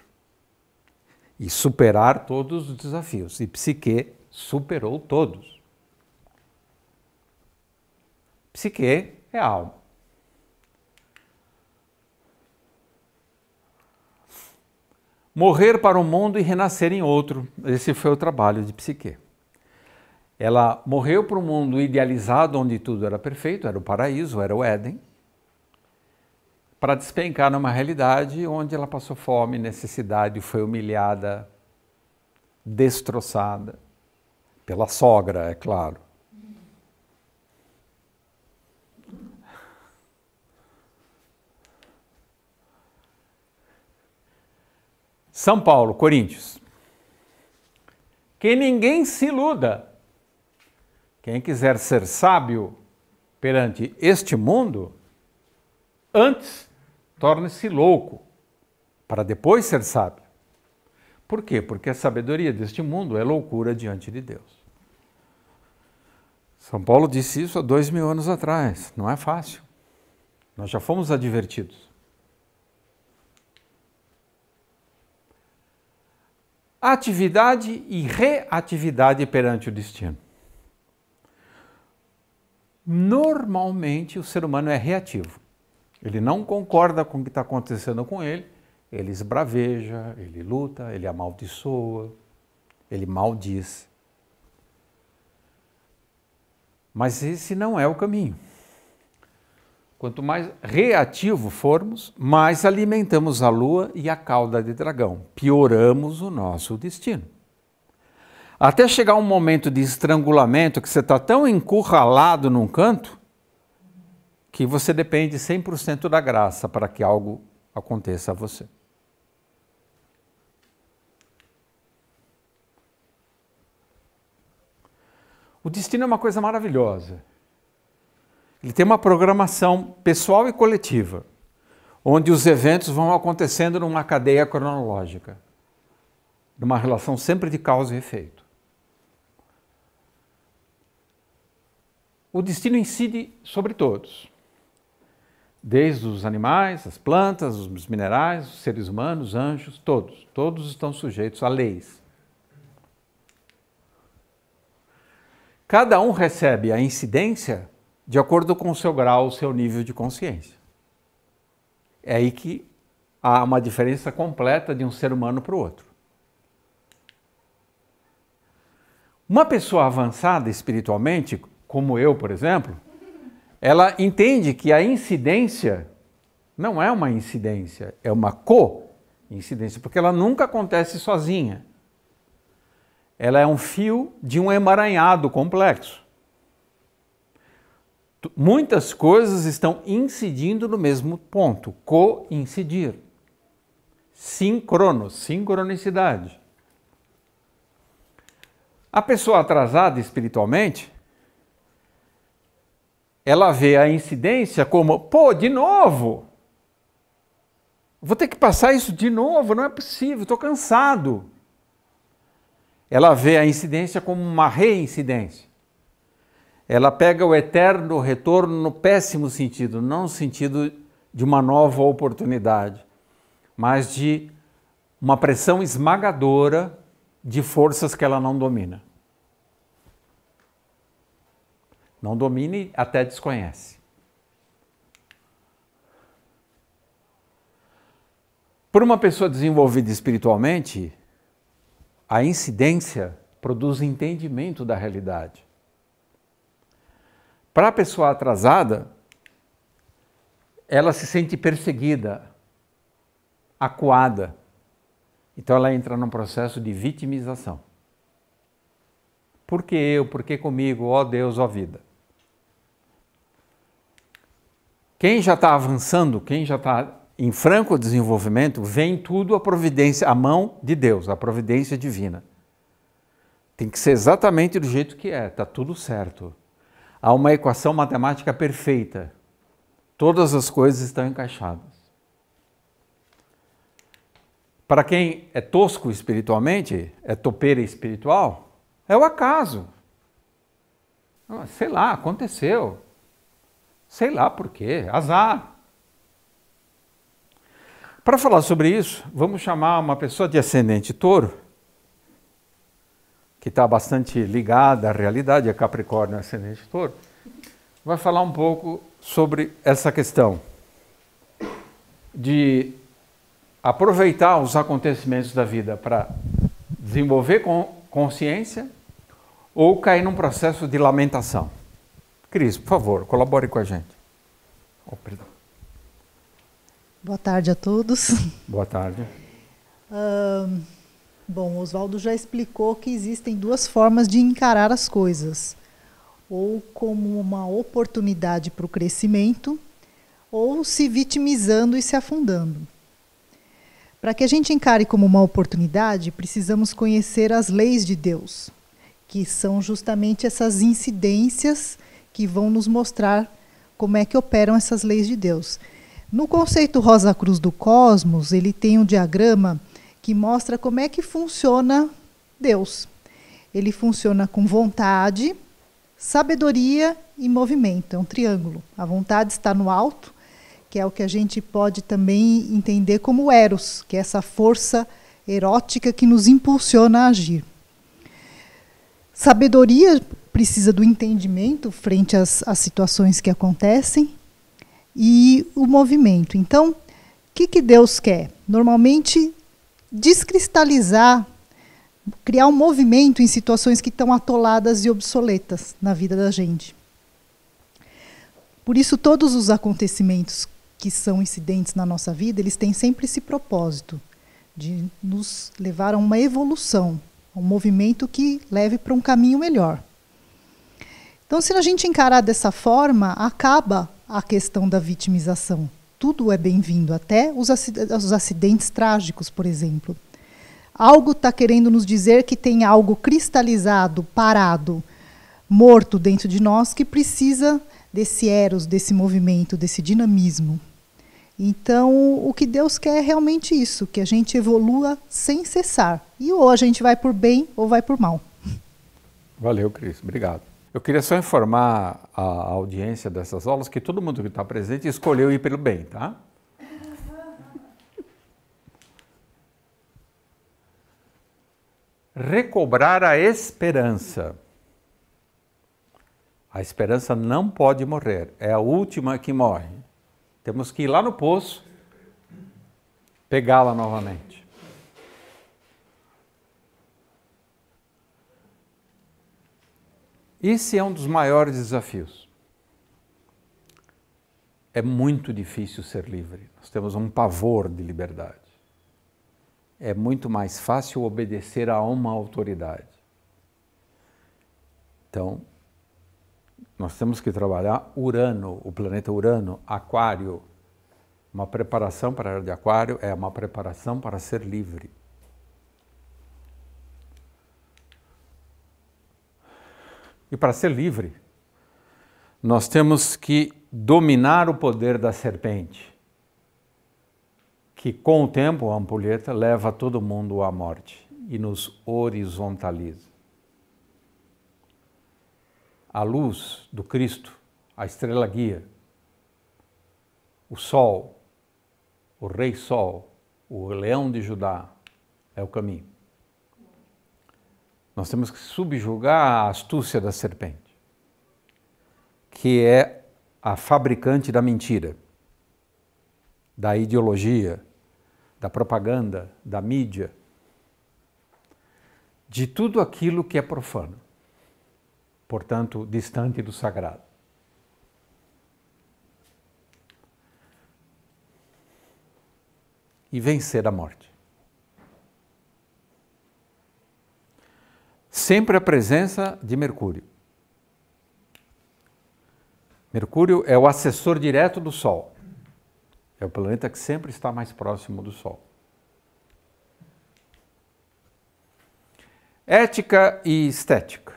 E superar todos os desafios. E psique superou todos. Psique é alma. morrer para um mundo e renascer em outro. Esse foi o trabalho de Psique. Ela morreu para um mundo idealizado onde tudo era perfeito, era o paraíso, era o Éden, para despencar numa realidade onde ela passou fome, necessidade, foi humilhada, destroçada pela sogra, é claro. São Paulo, Corinthians. Que ninguém se iluda. Quem quiser ser sábio perante este mundo, antes torne-se louco, para depois ser sábio. Por quê? Porque a sabedoria deste mundo é loucura diante de Deus. São Paulo disse isso há dois mil anos atrás. Não é fácil. Nós já fomos advertidos. atividade e reatividade perante o destino. Normalmente o ser humano é reativo. Ele não concorda com o que está acontecendo com ele, ele esbraveja, ele luta, ele amaldiçoa, ele maldiz. Mas esse não é o caminho. Quanto mais reativo formos, mais alimentamos a lua e a cauda de dragão, pioramos o nosso destino. Até chegar um momento de estrangulamento que você está tão encurralado num canto que você depende 100% da graça para que algo aconteça a você. O destino é uma coisa maravilhosa. Ele tem uma programação pessoal e coletiva, onde os eventos vão acontecendo numa cadeia cronológica, numa relação sempre de causa e efeito. O destino incide sobre todos, desde os animais, as plantas, os minerais, os seres humanos, os anjos, todos. Todos estão sujeitos a leis. Cada um recebe a incidência de acordo com o seu grau, o seu nível de consciência. É aí que há uma diferença completa de um ser humano para o outro. Uma pessoa avançada espiritualmente, como eu, por exemplo, ela entende que a incidência não é uma incidência, é uma co-incidência, porque ela nunca acontece sozinha. Ela é um fio de um emaranhado complexo. Muitas coisas estão incidindo no mesmo ponto, coincidir. Sincrono, sincronicidade. A pessoa atrasada espiritualmente, ela vê a incidência como, pô, de novo. Vou ter que passar isso de novo, não é possível, estou cansado. Ela vê a incidência como uma reincidência ela pega o eterno retorno no péssimo sentido, não no sentido de uma nova oportunidade, mas de uma pressão esmagadora de forças que ela não domina. Não domina e até desconhece. Para uma pessoa desenvolvida espiritualmente, a incidência produz entendimento da realidade. Para a pessoa atrasada, ela se sente perseguida, acuada. Então ela entra num processo de vitimização. Por que eu? Por que comigo? Ó oh Deus, ó oh vida. Quem já está avançando, quem já está em franco desenvolvimento, vem tudo a providência, a mão de Deus, a providência divina. Tem que ser exatamente do jeito que é, está tudo certo há uma equação matemática perfeita. Todas as coisas estão encaixadas. Para quem é tosco espiritualmente, é topeira espiritual, é o acaso. Ah, sei lá, aconteceu. Sei lá por quê, azar. Para falar sobre isso, vamos chamar uma pessoa de ascendente touro que está bastante ligada à realidade, é Capricórnio é Ascendente Touro, vai falar um pouco sobre essa questão de aproveitar os acontecimentos da vida para desenvolver consciência ou cair num processo de lamentação. Cris, por favor, colabore com a gente. Oh, perdão. Boa tarde a todos. Boa tarde. Uh, Bom, Oswaldo já explicou que existem duas formas de encarar as coisas: ou como uma oportunidade para o crescimento, ou se vitimizando e se afundando. Para que a gente encare como uma oportunidade, precisamos conhecer as leis de Deus, que são justamente essas incidências que vão nos mostrar como é que operam essas leis de Deus. No conceito Rosa Cruz do Cosmos, ele tem um diagrama que mostra como é que funciona Deus. Ele funciona com vontade, sabedoria e movimento. É um triângulo. A vontade está no alto, que é o que a gente pode também entender como eros, que é essa força erótica que nos impulsiona a agir. Sabedoria precisa do entendimento frente às, às situações que acontecem e o movimento. Então, o que, que Deus quer? Normalmente, descristalizar, criar um movimento em situações que estão atoladas e obsoletas na vida da gente. Por isso, todos os acontecimentos que são incidentes na nossa vida, eles têm sempre esse propósito de nos levar a uma evolução, um movimento que leve para um caminho melhor. Então, se a gente encarar dessa forma, acaba a questão da vitimização tudo é bem-vindo, até os acidentes trágicos, por exemplo. Algo está querendo nos dizer que tem algo cristalizado, parado, morto dentro de nós que precisa desse eros, desse movimento, desse dinamismo. Então, o que Deus quer é realmente isso, que a gente evolua sem cessar. E ou a gente vai por bem ou vai por mal. Valeu, Cris. Obrigado. Eu queria só informar a audiência dessas aulas que todo mundo que está presente escolheu ir pelo bem, tá? Recobrar a esperança. A esperança não pode morrer, é a última que morre. Temos que ir lá no poço, pegá-la novamente. Esse é um dos maiores desafios. É muito difícil ser livre. Nós temos um pavor de liberdade. É muito mais fácil obedecer a uma autoridade. Então, nós temos que trabalhar Urano, o planeta Urano, Aquário. Uma preparação para a era de Aquário é uma preparação para ser livre. E para ser livre, nós temos que dominar o poder da serpente, que com o tempo, a ampulheta, leva todo mundo à morte e nos horizontaliza. A luz do Cristo, a estrela guia, o sol, o Rei Sol, o Leão de Judá, é o caminho. Nós temos que subjugar a astúcia da serpente, que é a fabricante da mentira, da ideologia, da propaganda, da mídia, de tudo aquilo que é profano, portanto, distante do sagrado. E vencer a morte. sempre a presença de Mercúrio. Mercúrio é o assessor direto do Sol. É o planeta que sempre está mais próximo do Sol. Ética e estética.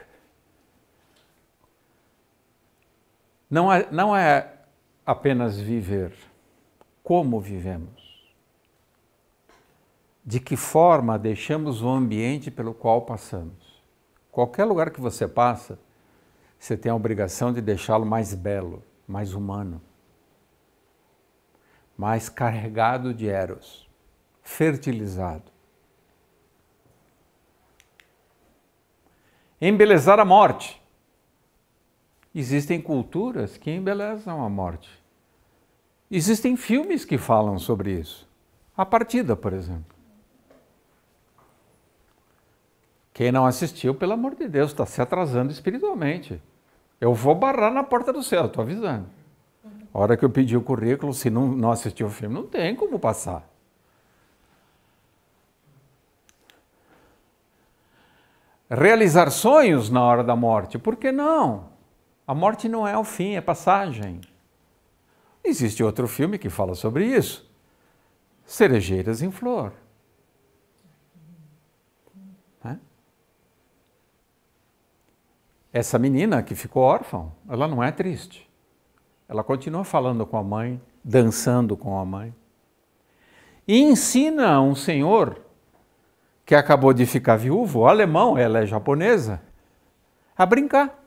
Não é, não é apenas viver, como vivemos. De que forma deixamos o ambiente pelo qual passamos. Qualquer lugar que você passa, você tem a obrigação de deixá-lo mais belo, mais humano, mais carregado de eros, fertilizado. Embelezar a morte. Existem culturas que embelezam a morte. Existem filmes que falam sobre isso. A Partida, por exemplo. Quem não assistiu, pelo amor de Deus, está se atrasando espiritualmente. Eu vou barrar na porta do céu, estou avisando. A hora que eu pedi o currículo, se não, não assistiu o filme, não tem como passar. Realizar sonhos na hora da morte, por que não? A morte não é o fim, é passagem. Existe outro filme que fala sobre isso: Cerejeiras em Flor. Essa menina que ficou órfã, ela não é triste. Ela continua falando com a mãe, dançando com a mãe. E ensina a um senhor que acabou de ficar viúvo, alemão, ela é japonesa, a brincar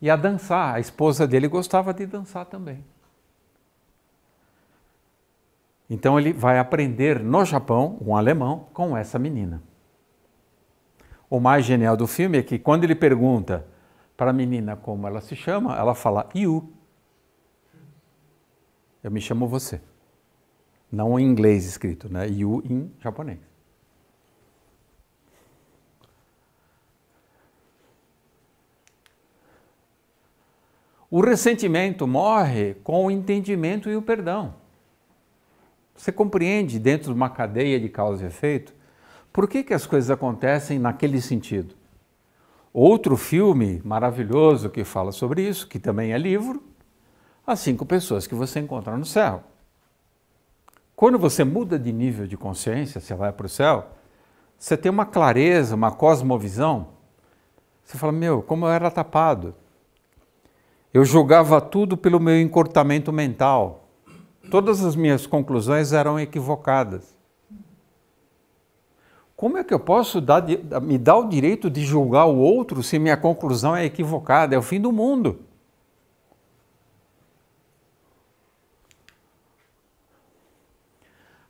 e a dançar. A esposa dele gostava de dançar também. Então ele vai aprender no Japão, um alemão, com essa menina o mais genial do filme é que quando ele pergunta para a menina como ela se chama, ela fala you. Eu me chamo você. Não em inglês escrito, né? You em japonês. O ressentimento morre com o entendimento e o perdão. Você compreende dentro de uma cadeia de causa e efeito por que, que as coisas acontecem naquele sentido? Outro filme maravilhoso que fala sobre isso, que também é livro, As Cinco Pessoas que Você Encontra no Céu. Quando você muda de nível de consciência, você vai para o céu, você tem uma clareza, uma cosmovisão. Você fala, meu, como eu era tapado. Eu julgava tudo pelo meu encurtamento mental. Todas as minhas conclusões eram equivocadas. Como é que eu posso dar, me dar o direito de julgar o outro se minha conclusão é equivocada? É o fim do mundo.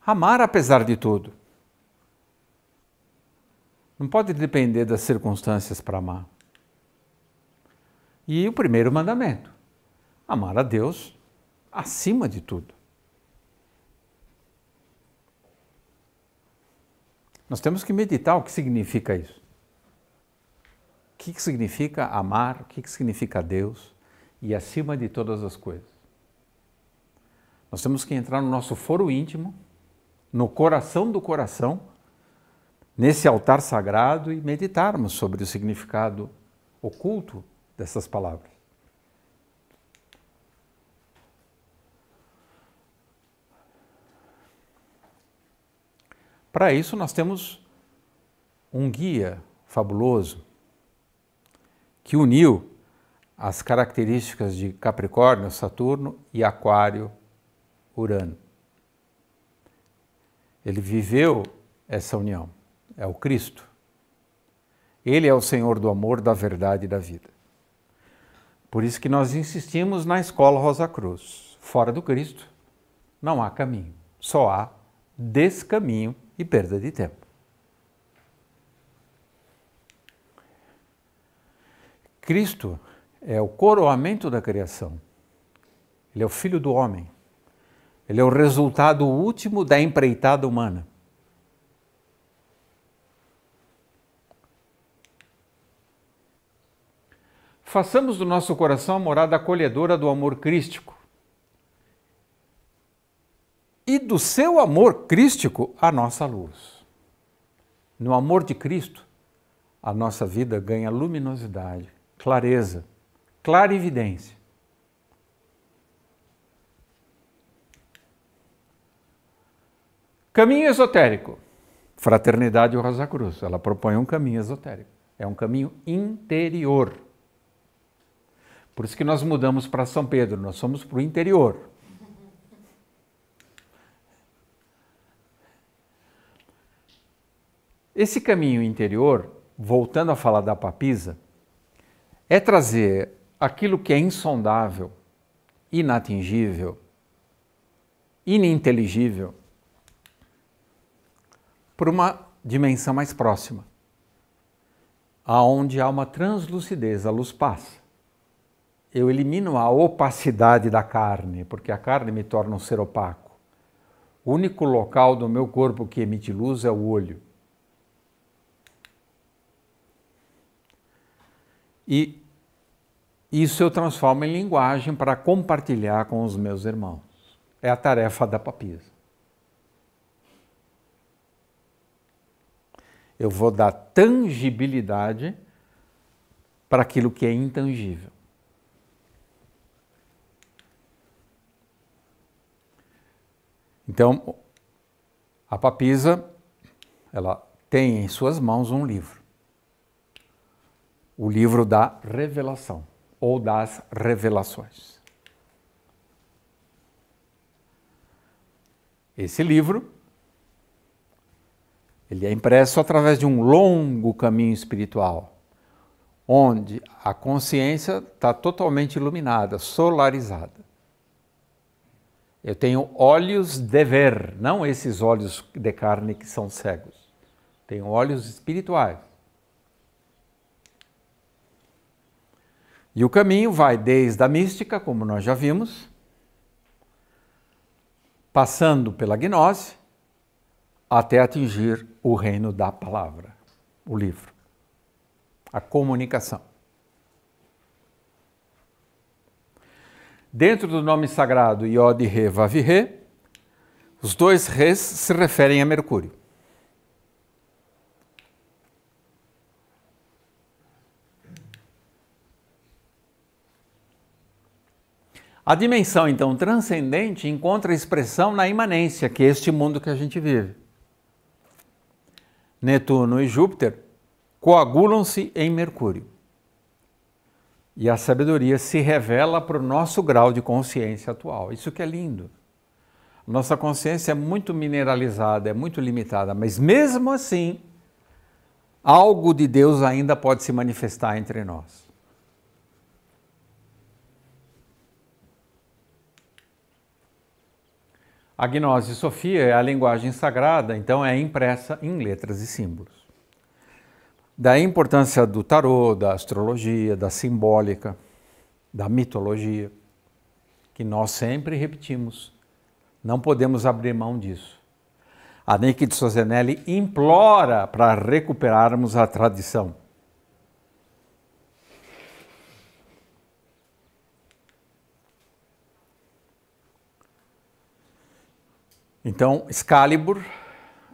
Amar apesar de tudo. Não pode depender das circunstâncias para amar. E o primeiro mandamento: amar a Deus acima de tudo. Nós temos que meditar o que significa isso. O que, que significa amar, o que, que significa Deus e acima de todas as coisas. Nós temos que entrar no nosso foro íntimo, no coração do coração, nesse altar sagrado e meditarmos sobre o significado oculto dessas palavras. Para isso, nós temos um guia fabuloso que uniu as características de Capricórnio, Saturno e Aquário, Urano. Ele viveu essa união, é o Cristo. Ele é o Senhor do amor, da verdade e da vida. Por isso que nós insistimos na escola Rosa Cruz. Fora do Cristo não há caminho, só há descaminho e perda de tempo. Cristo é o coroamento da criação. Ele é o filho do homem. Ele é o resultado último da empreitada humana. Façamos do nosso coração a morada acolhedora do amor crístico e do seu amor crístico a nossa luz. No amor de Cristo, a nossa vida ganha luminosidade, clareza, clarividência. Caminho esotérico. Fraternidade Rosa Cruz, ela propõe um caminho esotérico. É um caminho interior. Por isso que nós mudamos para São Pedro, nós somos para o interior. Esse caminho interior, voltando a falar da papisa, é trazer aquilo que é insondável, inatingível, ininteligível, para uma dimensão mais próxima, aonde há uma translucidez, a luz passa. Eu elimino a opacidade da carne, porque a carne me torna um ser opaco. O único local do meu corpo que emite luz é o olho. E isso eu transformo em linguagem para compartilhar com os meus irmãos. É a tarefa da papisa. Eu vou dar tangibilidade para aquilo que é intangível. Então, a papisa, ela tem em suas mãos um livro o livro da revelação ou das revelações. Esse livro ele é impresso através de um longo caminho espiritual, onde a consciência está totalmente iluminada, solarizada. Eu tenho olhos de ver, não esses olhos de carne que são cegos. Tenho olhos espirituais E o caminho vai desde a mística, como nós já vimos, passando pela gnose, até atingir o reino da palavra, o livro, a comunicação. Dentro do nome sagrado Yod-He-Vav-He, os dois res se referem a Mercúrio. A dimensão, então, transcendente encontra expressão na imanência, que é este mundo que a gente vive. Netuno e Júpiter coagulam-se em Mercúrio. E a sabedoria se revela para o nosso grau de consciência atual. Isso que é lindo. Nossa consciência é muito mineralizada, é muito limitada, mas mesmo assim, algo de Deus ainda pode se manifestar entre nós. A Gnose Sofia é a linguagem sagrada, então é impressa em letras e símbolos. Da importância do tarô, da astrologia, da simbólica, da mitologia, que nós sempre repetimos, não podemos abrir mão disso. A Niki de Sozenelli implora para recuperarmos a tradição. Então, Excalibur,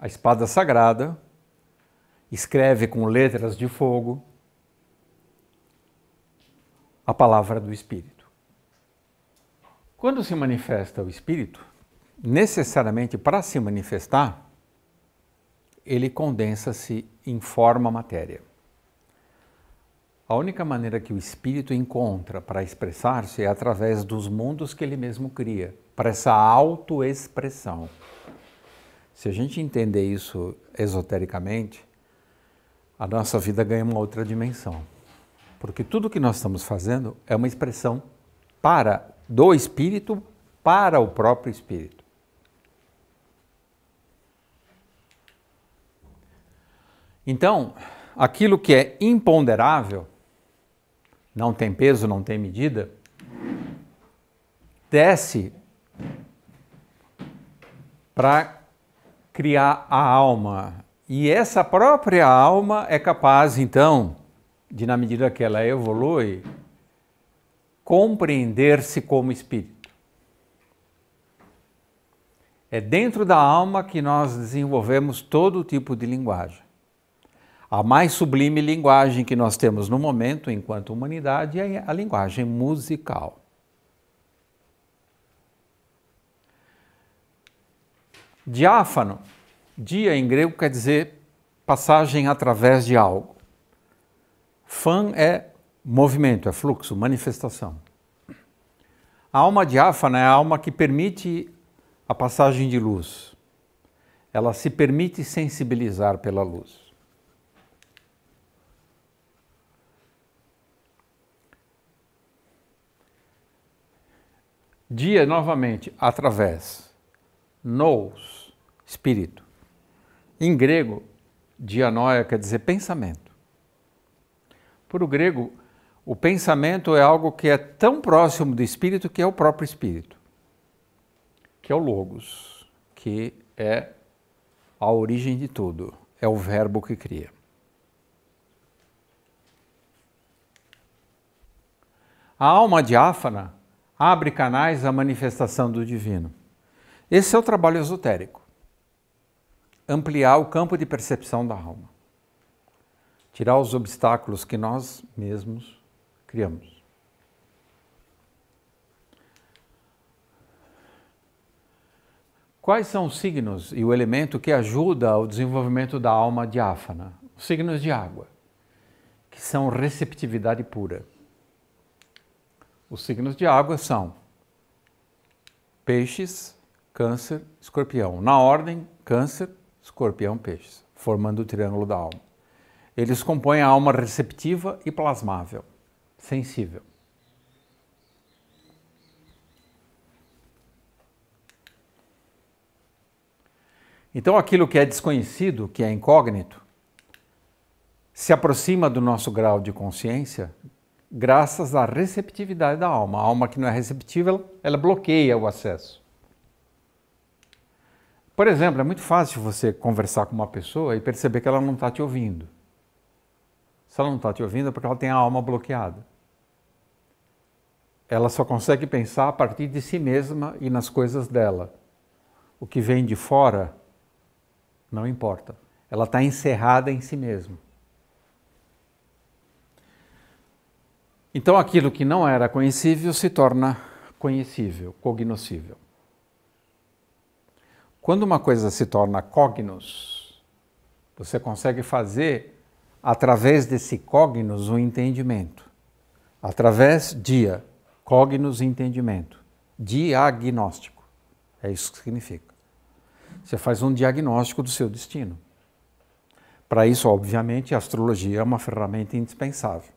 a espada sagrada, escreve com letras de fogo a palavra do Espírito. Quando se manifesta o Espírito, necessariamente para se manifestar, ele condensa-se em forma matéria. A única maneira que o espírito encontra para expressar-se é através dos mundos que ele mesmo cria para essa autoexpressão. Se a gente entender isso esotericamente, a nossa vida ganha uma outra dimensão. Porque tudo que nós estamos fazendo é uma expressão para do espírito para o próprio espírito. Então, aquilo que é imponderável, não tem peso, não tem medida, desce para criar a alma. E essa própria alma é capaz, então, de, na medida que ela evolui, compreender-se como espírito. É dentro da alma que nós desenvolvemos todo tipo de linguagem. A mais sublime linguagem que nós temos no momento, enquanto humanidade, é a linguagem musical. Diáfano, dia em grego quer dizer passagem através de algo. Fan é movimento, é fluxo, manifestação. A alma diáfana é a alma que permite a passagem de luz. Ela se permite sensibilizar pela luz. Dia novamente, através. Nous espírito. Em grego, dianoia quer dizer pensamento. Por o grego, o pensamento é algo que é tão próximo do espírito que é o próprio espírito, que é o logos, que é a origem de tudo, é o verbo que cria. A alma diáfana abre canais à manifestação do divino. Esse é o trabalho esotérico ampliar o campo de percepção da alma, tirar os obstáculos que nós mesmos criamos. Quais são os signos e o elemento que ajuda ao desenvolvimento da alma diáfana? Os signos de água, que são receptividade pura. Os signos de água são peixes, câncer, escorpião. Na ordem, câncer, escorpião, peixes, formando o triângulo da alma. Eles compõem a alma receptiva e plasmável, sensível. Então, aquilo que é desconhecido, que é incógnito, se aproxima do nosso grau de consciência graças à receptividade da alma. A alma que não é receptiva, ela, ela bloqueia o acesso. Por exemplo, é muito fácil você conversar com uma pessoa e perceber que ela não está te ouvindo. Se ela não está te ouvindo é porque ela tem a alma bloqueada. Ela só consegue pensar a partir de si mesma e nas coisas dela. O que vem de fora não importa. Ela está encerrada em si mesma. Então aquilo que não era conhecível se torna conhecível, cognoscível. Quando uma coisa se torna cognos, você consegue fazer através desse cognos um entendimento. Através dia, cognos entendimento. Diagnóstico. É isso que significa. Você faz um diagnóstico do seu destino. Para isso, obviamente, a astrologia é uma ferramenta indispensável.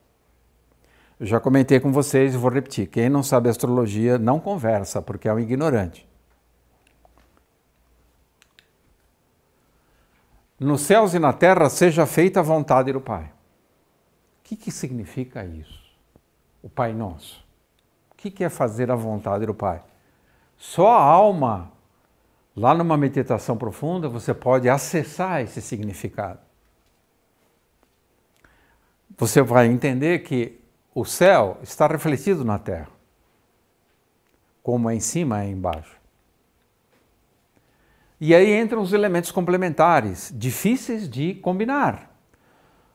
Eu já comentei com vocês e vou repetir: quem não sabe astrologia não conversa, porque é um ignorante. nos céus e na terra seja feita a vontade do Pai. O que, que significa isso? O Pai Nosso. O que, que é fazer a vontade do Pai? Só a alma, lá numa meditação profunda, você pode acessar esse significado. Você vai entender que o céu está refletido na terra, como é em cima é embaixo. E aí entram os elementos complementares, difíceis de combinar.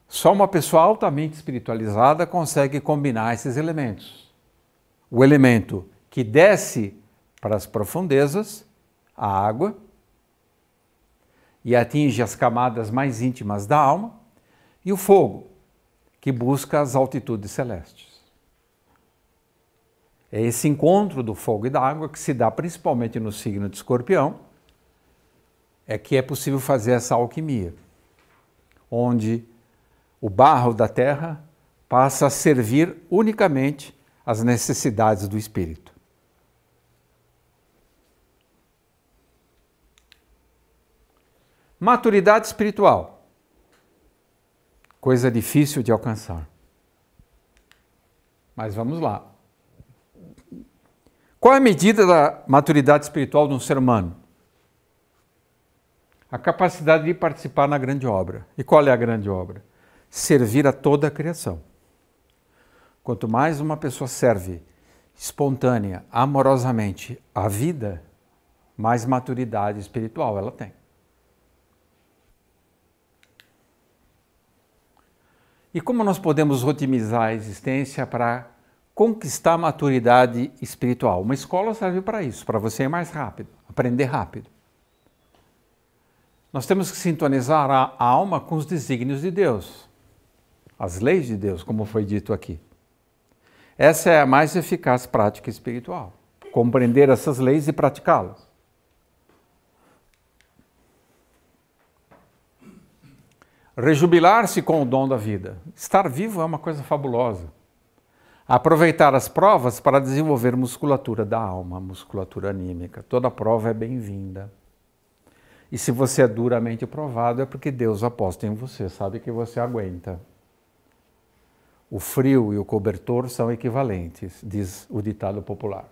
Só uma pessoa altamente espiritualizada consegue combinar esses elementos. O elemento que desce para as profundezas, a água, e atinge as camadas mais íntimas da alma, e o fogo, que busca as altitudes celestes. É esse encontro do fogo e da água que se dá principalmente no signo de Escorpião é que é possível fazer essa alquimia, onde o barro da terra passa a servir unicamente às necessidades do espírito. Maturidade espiritual. Coisa difícil de alcançar. Mas vamos lá. Qual é a medida da maturidade espiritual de um ser humano? a capacidade de participar na grande obra. E qual é a grande obra? Servir a toda a criação. Quanto mais uma pessoa serve espontânea, amorosamente a vida, mais maturidade espiritual ela tem. E como nós podemos otimizar a existência para conquistar a maturidade espiritual? Uma escola serve para isso, para você ir mais rápido, aprender rápido. Nós temos que sintonizar a alma com os desígnios de Deus, as leis de Deus, como foi dito aqui. Essa é a mais eficaz prática espiritual, compreender essas leis e praticá-las. Rejubilar-se com o dom da vida. Estar vivo é uma coisa fabulosa. Aproveitar as provas para desenvolver musculatura da alma, musculatura anímica. Toda prova é bem-vinda. E se você é duramente provado, é porque Deus aposta em você, sabe que você aguenta. O frio e o cobertor são equivalentes, diz o ditado popular.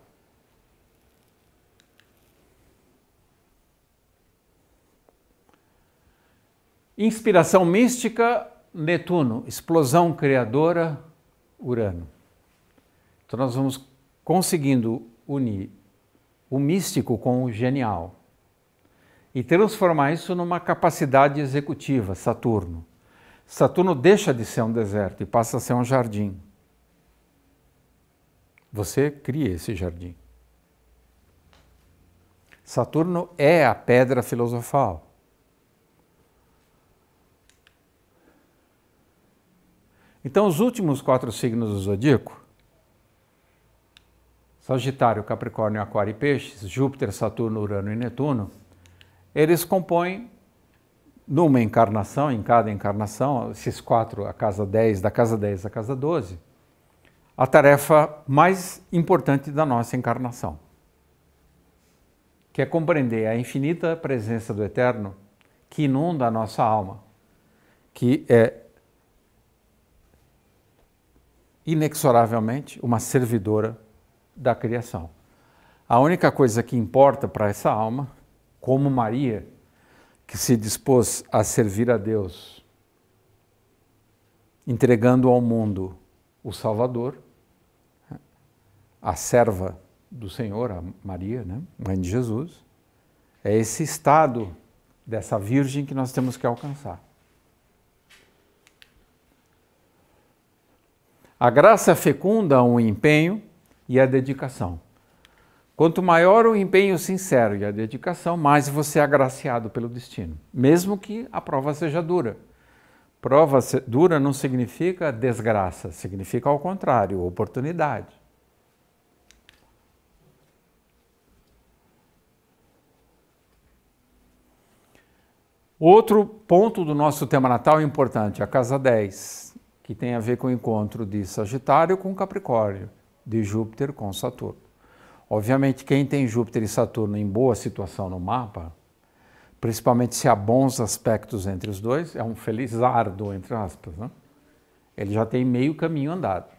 Inspiração mística, Netuno. Explosão criadora, Urano. Então nós vamos conseguindo unir o místico com o genial e transformar isso numa capacidade executiva, Saturno. Saturno deixa de ser um deserto e passa a ser um jardim. Você cria esse jardim. Saturno é a pedra filosofal. Então, os últimos quatro signos do zodíaco Sagitário, Capricórnio, Aquário e Peixes, Júpiter, Saturno, Urano e Netuno eles compõem numa encarnação, em cada encarnação, esses quatro, a casa 10, da casa 10 à casa 12, a tarefa mais importante da nossa encarnação, que é compreender a infinita presença do Eterno que inunda a nossa alma, que é inexoravelmente uma servidora da criação. A única coisa que importa para essa alma como Maria, que se dispôs a servir a Deus, entregando ao mundo o Salvador, a serva do Senhor, a Maria, né? mãe de Jesus. É esse estado dessa Virgem que nós temos que alcançar. A graça fecunda o um empenho e a dedicação. Quanto maior o empenho sincero e a dedicação, mais você é agraciado pelo destino, mesmo que a prova seja dura. Prova dura não significa desgraça, significa ao contrário, oportunidade. Outro ponto do nosso tema natal importante, a casa 10, que tem a ver com o encontro de Sagitário com Capricórnio, de Júpiter com Saturno. Obviamente, quem tem Júpiter e Saturno em boa situação no mapa, principalmente se há bons aspectos entre os dois, é um felizardo, entre aspas. Né? Ele já tem meio caminho andado.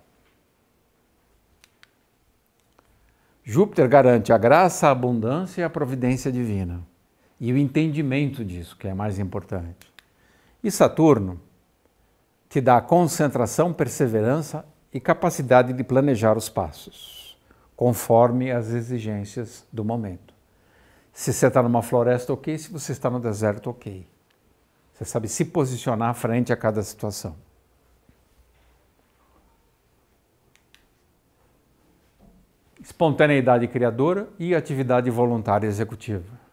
Júpiter garante a graça, a abundância e a providência divina. E o entendimento disso, que é mais importante. E Saturno te dá concentração, perseverança e capacidade de planejar os passos conforme as exigências do momento. Se você está numa floresta, ok. Se você está no deserto, ok. Você sabe se posicionar frente a cada situação. Espontaneidade criadora e atividade voluntária executiva.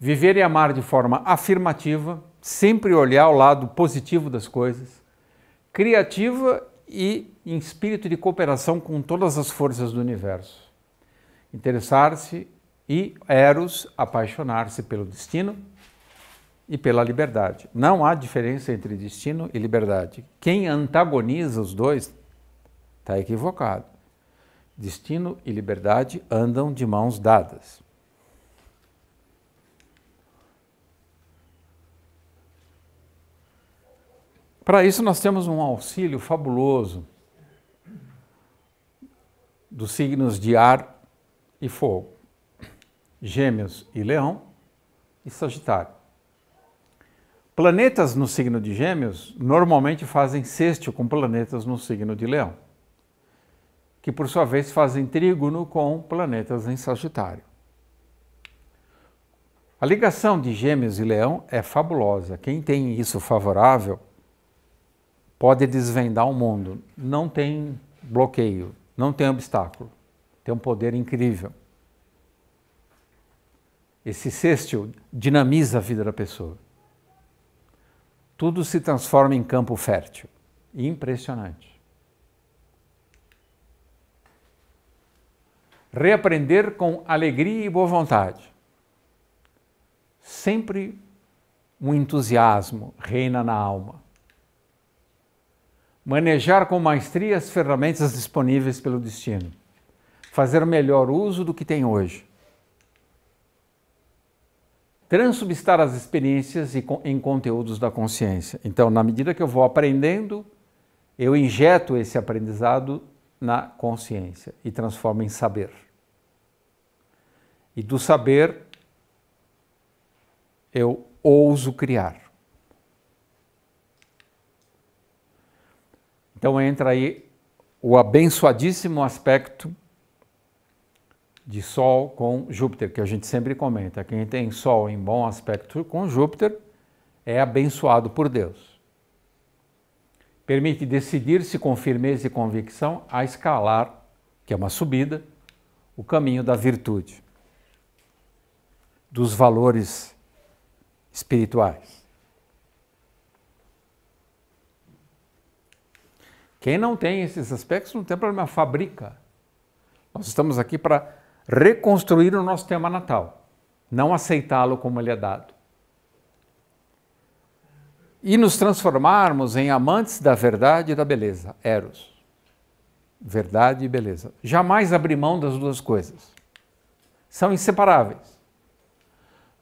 Viver e amar de forma afirmativa, sempre olhar o lado positivo das coisas criativa e em espírito de cooperação com todas as forças do universo. Interessar-se e Eros apaixonar-se pelo destino e pela liberdade. Não há diferença entre destino e liberdade. Quem antagoniza os dois está equivocado. Destino e liberdade andam de mãos dadas. Para isso, nós temos um auxílio fabuloso dos signos de ar e fogo, Gêmeos e Leão e Sagitário. Planetas no signo de Gêmeos normalmente fazem sexto com planetas no signo de Leão, que por sua vez fazem trígono com planetas em Sagitário. A ligação de Gêmeos e Leão é fabulosa. Quem tem isso favorável pode desvendar o mundo. Não tem bloqueio, não tem obstáculo. Tem um poder incrível. Esse sextil dinamiza a vida da pessoa. Tudo se transforma em campo fértil. Impressionante. Reaprender com alegria e boa vontade. Sempre um entusiasmo reina na alma manejar com maestria as ferramentas disponíveis pelo destino, fazer melhor uso do que tem hoje, transubstar as experiências em conteúdos da consciência. Então, na medida que eu vou aprendendo, eu injeto esse aprendizado na consciência e transformo em saber. E do saber, eu ouso criar. Então entra aí o abençoadíssimo aspecto de Sol com Júpiter, que a gente sempre comenta. Quem tem Sol em bom aspecto com Júpiter é abençoado por Deus. Permite decidir-se com firmeza e convicção a escalar, que é uma subida, o caminho da virtude, dos valores espirituais. Quem não tem esses aspectos não tem problema, fabrica. Nós estamos aqui para reconstruir o nosso tema natal, não aceitá-lo como ele é dado. E nos transformarmos em amantes da verdade e da beleza, Eros. Verdade e beleza. Jamais abrir mão das duas coisas. São inseparáveis.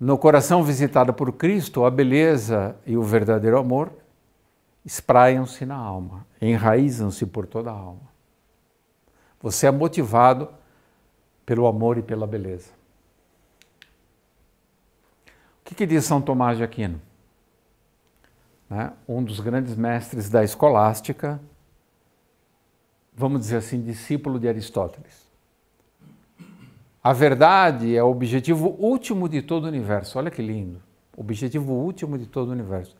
No coração visitado por Cristo, a beleza e o verdadeiro amor espraiam-se na alma, enraizam-se por toda a alma. Você é motivado pelo amor e pela beleza. O que, que diz São Tomás de Aquino? Né? Um dos grandes mestres da escolástica, vamos dizer assim, discípulo de Aristóteles. A verdade é o objetivo último de todo o universo. Olha que lindo! Objetivo último de todo o universo.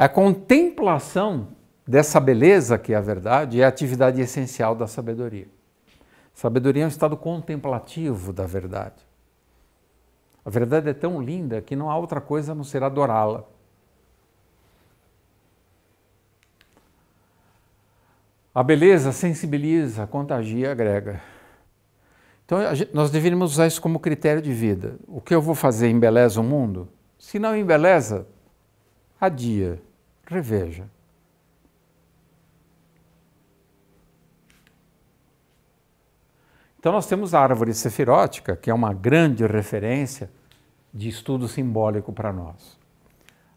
A contemplação dessa beleza que é a verdade é a atividade essencial da sabedoria. Sabedoria é um estado contemplativo da verdade. A verdade é tão linda que não há outra coisa a não ser adorá-la. A beleza sensibiliza, contagia, agrega. Então, nós deveríamos usar isso como critério de vida. O que eu vou fazer embeleza o mundo? Se não embeleza, adia reveja. Então nós temos a árvore sefirótica, que é uma grande referência de estudo simbólico para nós.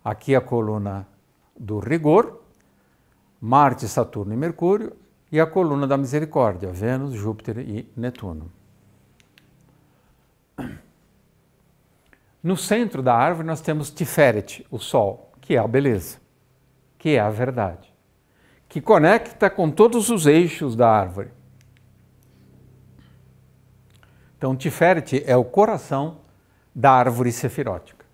Aqui a coluna do rigor, Marte, Saturno e Mercúrio, e a coluna da misericórdia, Vênus, Júpiter e Netuno. No centro da árvore nós temos Tiferet, o Sol, que é a beleza que é a verdade, que conecta com todos os eixos da árvore. Então, Tiferet é o coração da árvore sefirótica.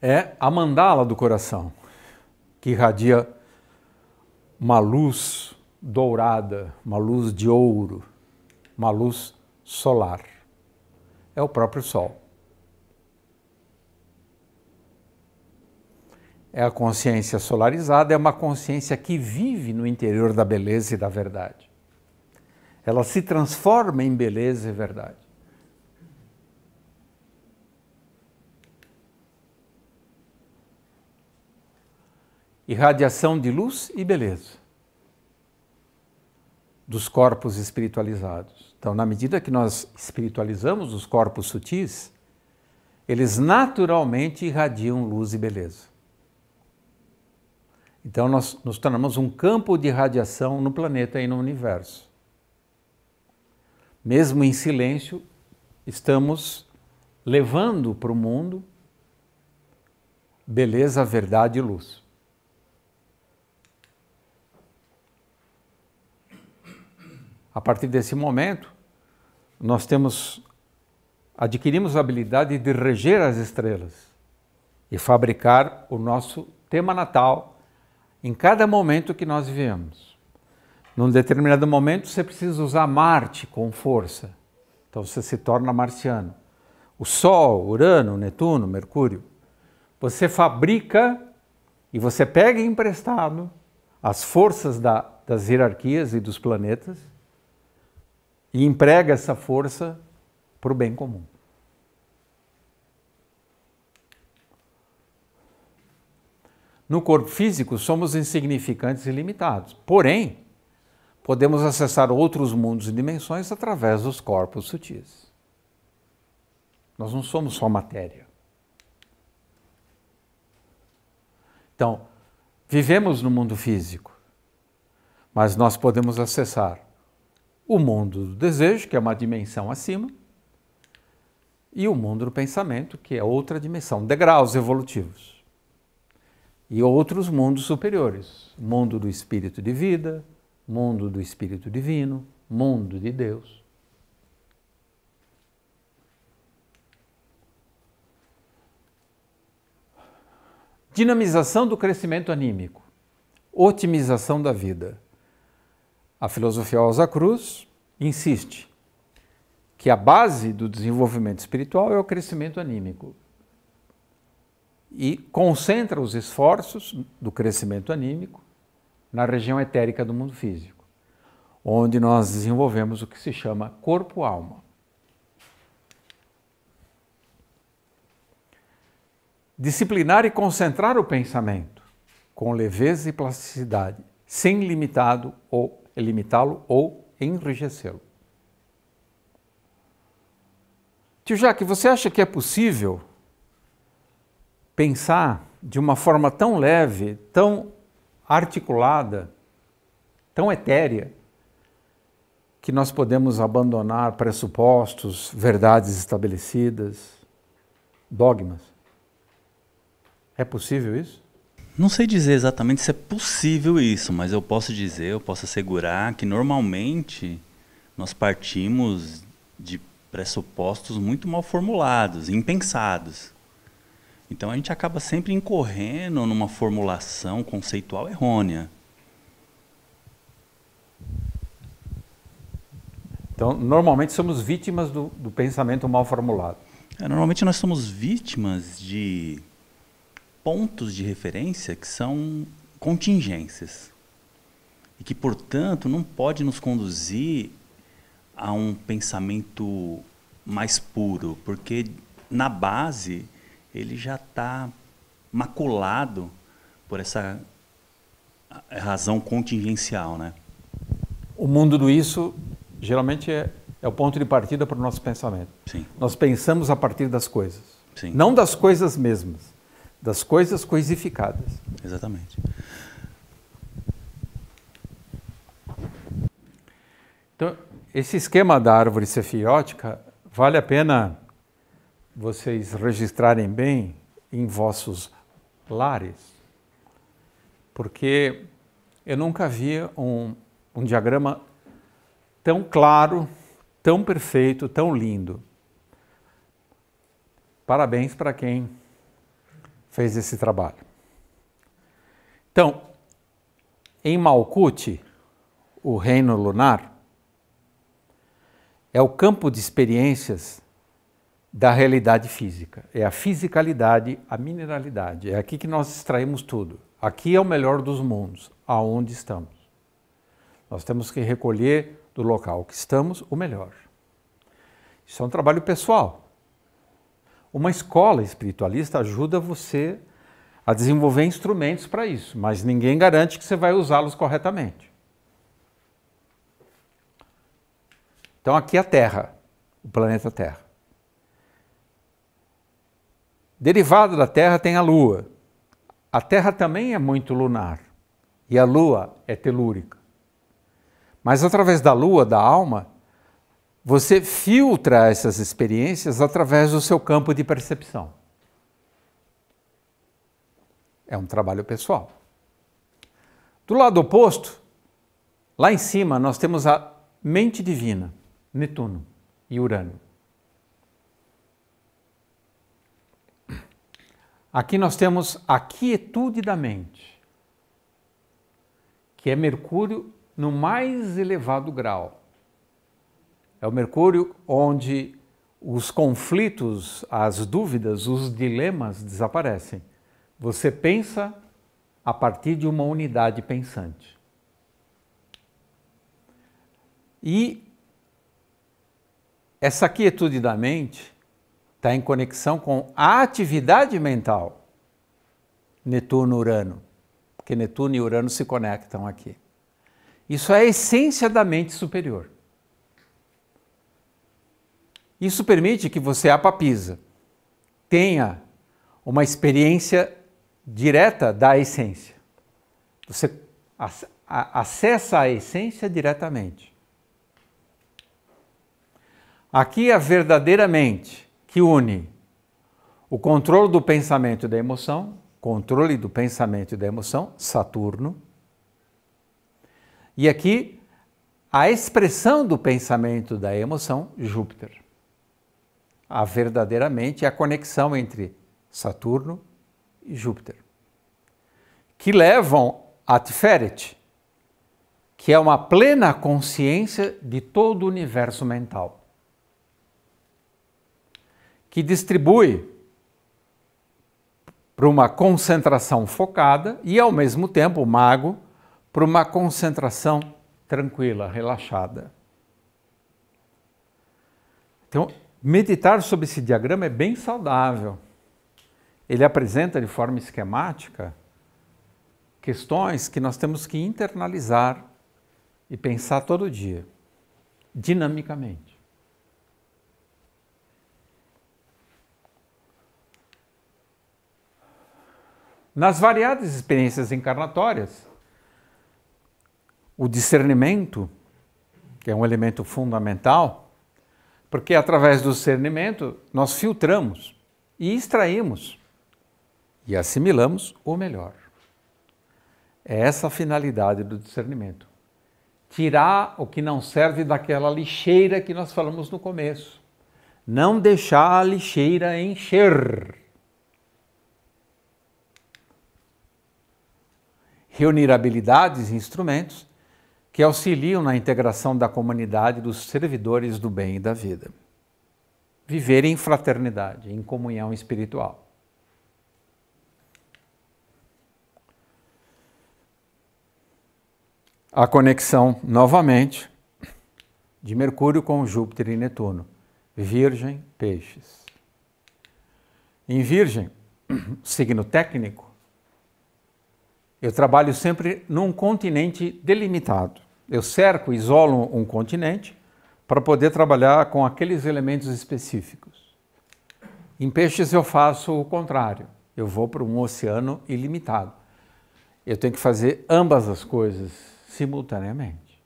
É a mandala do coração, que irradia uma luz dourada, uma luz de ouro, uma luz solar é o próprio Sol. É a consciência solarizada, é uma consciência que vive no interior da beleza e da verdade. Ela se transforma em beleza e verdade. Irradiação de luz e beleza dos corpos espiritualizados. Então, na medida que nós espiritualizamos os corpos sutis, eles naturalmente irradiam luz e beleza. Então, nós nos tornamos um campo de radiação no planeta e no universo. Mesmo em silêncio, estamos levando para o mundo beleza, verdade e luz. A partir desse momento, nós temos adquirimos a habilidade de reger as estrelas e fabricar o nosso tema natal em cada momento que nós vivemos. Num determinado momento, você precisa usar Marte com força. Então você se torna marciano. O Sol, Urano, Netuno, Mercúrio. Você fabrica e você pega emprestado as forças da, das hierarquias e dos planetas e emprega essa força para o bem comum. No corpo físico, somos insignificantes e limitados. Porém, podemos acessar outros mundos e dimensões através dos corpos sutis. Nós não somos só matéria. Então, vivemos no mundo físico, mas nós podemos acessar o mundo do desejo, que é uma dimensão acima, e o mundo do pensamento, que é outra dimensão, degraus evolutivos. E outros mundos superiores, mundo do espírito de vida, mundo do espírito divino, mundo de Deus. Dinamização do crescimento anímico, otimização da vida. A filosofia Rosa Cruz insiste que a base do desenvolvimento espiritual é o crescimento anímico e concentra os esforços do crescimento anímico na região etérica do mundo físico, onde nós desenvolvemos o que se chama corpo-alma. Disciplinar e concentrar o pensamento com leveza e plasticidade, sem limitado ou limitá-lo ou enrijecê-lo. Tio Jaque, você acha que é possível pensar de uma forma tão leve, tão articulada, tão etérea, que nós podemos abandonar pressupostos, verdades estabelecidas, dogmas? É possível isso? Não sei dizer exatamente se é possível isso, mas eu posso dizer, eu posso assegurar que normalmente nós partimos de pressupostos muito mal formulados, impensados. Então a gente acaba sempre incorrendo numa formulação conceitual errônea. Então, normalmente somos vítimas do, do pensamento mal formulado. É, normalmente nós somos vítimas de pontos de referência que são contingências e que, portanto, não pode nos conduzir a um pensamento mais puro, porque na base ele já está maculado por essa razão contingencial, né? O mundo do isso geralmente é, é o ponto de partida para o nosso pensamento. Sim. Nós pensamos a partir das coisas, Sim. não das coisas mesmas das coisas coisificadas. Exatamente. Então, esse esquema da árvore cefiótica vale a pena vocês registrarem bem em vossos lares, porque eu nunca vi um, um diagrama tão claro, tão perfeito, tão lindo. Parabéns para quem fez esse trabalho. Então, em Malkuth, o reino lunar, é o campo de experiências da realidade física. É a fisicalidade, a mineralidade. É aqui que nós extraímos tudo. Aqui é o melhor dos mundos, aonde estamos. Nós temos que recolher do local que estamos o melhor. Isso é um trabalho pessoal. Uma escola espiritualista ajuda você a desenvolver instrumentos para isso, mas ninguém garante que você vai usá-los corretamente. Então aqui é a Terra, o planeta Terra. Derivado da Terra tem a Lua. A Terra também é muito lunar e a Lua é telúrica. Mas através da Lua, da alma, você filtra essas experiências através do seu campo de percepção. É um trabalho pessoal. Do lado oposto, lá em cima, nós temos a mente divina, Netuno e Urano. Aqui nós temos a quietude da mente, que é Mercúrio no mais elevado grau. É o Mercúrio onde os conflitos, as dúvidas, os dilemas desaparecem. Você pensa a partir de uma unidade pensante. E essa quietude da mente está em conexão com a atividade mental Netuno-Urano, porque Netuno e Urano se conectam aqui. Isso é a essência da mente superior. Isso permite que você, a papisa, tenha uma experiência direta da essência. Você acessa a essência diretamente. Aqui a é verdadeira mente que une o controle do pensamento e da emoção, controle do pensamento e da emoção, Saturno. E aqui a expressão do pensamento e da emoção, Júpiter a verdadeiramente a conexão entre Saturno e Júpiter, que levam a Tiferet, que é uma plena consciência de todo o universo mental, que distribui para uma concentração focada e, ao mesmo tempo, o mago para uma concentração tranquila, relaxada. Então, Meditar sobre esse diagrama é bem saudável. Ele apresenta de forma esquemática questões que nós temos que internalizar e pensar todo dia, dinamicamente. Nas variadas experiências encarnatórias, o discernimento, que é um elemento fundamental, porque através do discernimento nós filtramos e extraímos e assimilamos o melhor. É essa a finalidade do discernimento. Tirar o que não serve daquela lixeira que nós falamos no começo. Não deixar a lixeira encher. Reunir habilidades e instrumentos que auxiliam na integração da comunidade dos servidores do bem e da vida. Viver em fraternidade, em comunhão espiritual. A conexão, novamente, de Mercúrio com Júpiter e Netuno. Virgem, peixes. Em Virgem, signo técnico, eu trabalho sempre num continente delimitado. Eu cerco, isolo um continente para poder trabalhar com aqueles elementos específicos. Em peixes eu faço o contrário. Eu vou para um oceano ilimitado. Eu tenho que fazer ambas as coisas simultaneamente.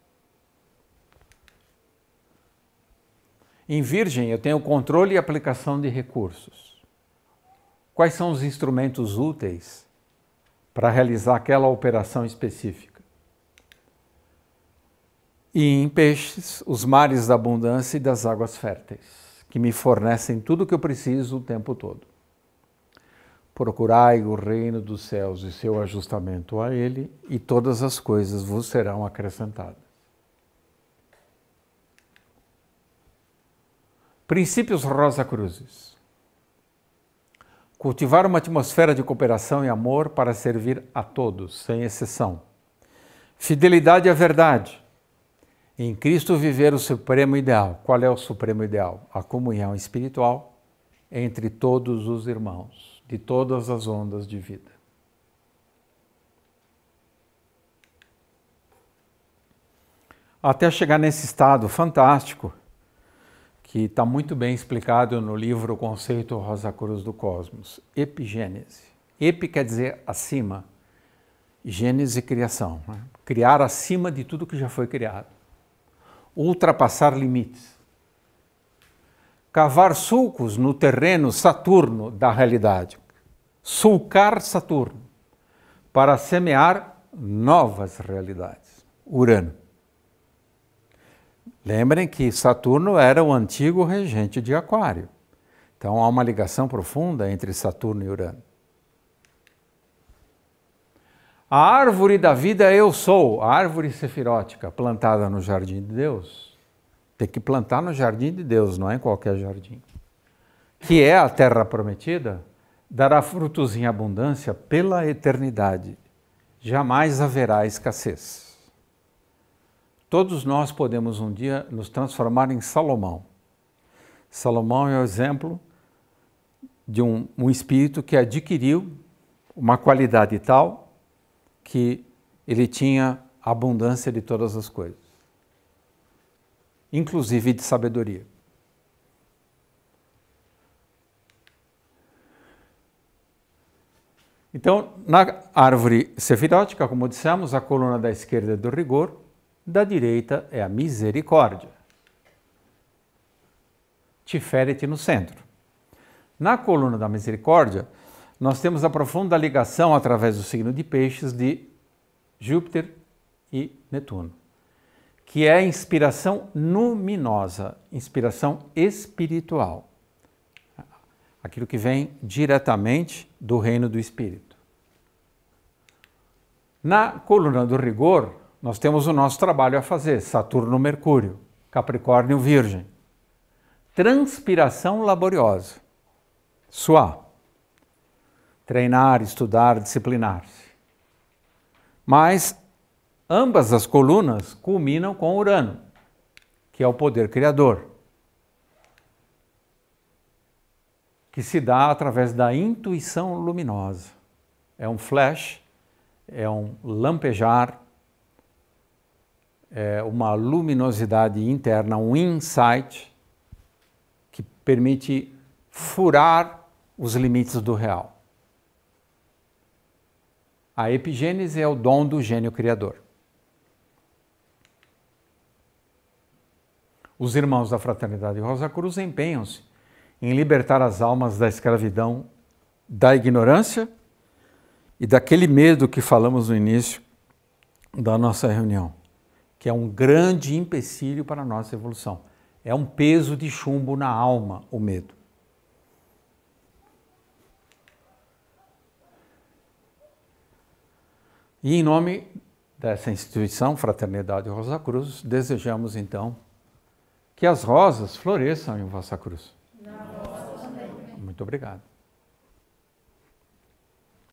Em Virgem, eu tenho controle e aplicação de recursos. Quais são os instrumentos úteis para realizar aquela operação específica? e em peixes, os mares da abundância e das águas férteis, que me fornecem tudo o que eu preciso o tempo todo. Procurai o reino dos céus e seu ajustamento a ele, e todas as coisas vos serão acrescentadas. Princípios Rosa Cruzes. Cultivar uma atmosfera de cooperação e amor para servir a todos, sem exceção. Fidelidade à verdade, em Cristo viver o supremo ideal. Qual é o supremo ideal? A comunhão espiritual entre todos os irmãos, de todas as ondas de vida. Até chegar nesse estado fantástico, que está muito bem explicado no livro O Conceito Rosa Cruz do Cosmos, Epigênese. Epi quer dizer acima, Gênese criação, né? criar acima de tudo que já foi criado ultrapassar limites, cavar sulcos no terreno Saturno da realidade, sulcar Saturno para semear novas realidades. Urano. Lembrem que Saturno era o antigo regente de Aquário. Então há uma ligação profunda entre Saturno e Urano. A árvore da vida eu sou, a árvore sefirótica plantada no jardim de Deus. Tem que plantar no jardim de Deus, não é em qualquer jardim. Que é a terra prometida, dará frutos em abundância pela eternidade. Jamais haverá escassez. Todos nós podemos um dia nos transformar em Salomão. Salomão é o exemplo de um, um espírito que adquiriu uma qualidade tal que ele tinha abundância de todas as coisas, inclusive de sabedoria. Então, na árvore sefirótica, como dissemos, a coluna da esquerda é do rigor, da direita é a misericórdia. Tiferet no centro. Na coluna da misericórdia, nós temos a profunda ligação através do signo de Peixes de Júpiter e Netuno, que é inspiração luminosa, inspiração espiritual, aquilo que vem diretamente do reino do espírito. Na coluna do rigor, nós temos o nosso trabalho a fazer: Saturno, Mercúrio, Capricórnio, Virgem. Transpiração laboriosa. Suar treinar, estudar, disciplinar-se. Mas ambas as colunas culminam com Urano, que é o poder criador, que se dá através da intuição luminosa. É um flash, é um lampejar, é uma luminosidade interna, um insight que permite furar os limites do real. A epigênese é o dom do gênio criador. Os irmãos da Fraternidade Rosa Cruz empenham-se em libertar as almas da escravidão, da ignorância e daquele medo que falamos no início da nossa reunião, que é um grande empecilho para a nossa evolução. É um peso de chumbo na alma, o medo. E em nome dessa instituição, Fraternidade Rosa Cruz, desejamos então que as rosas floresçam em vossa cruz. Muito obrigado.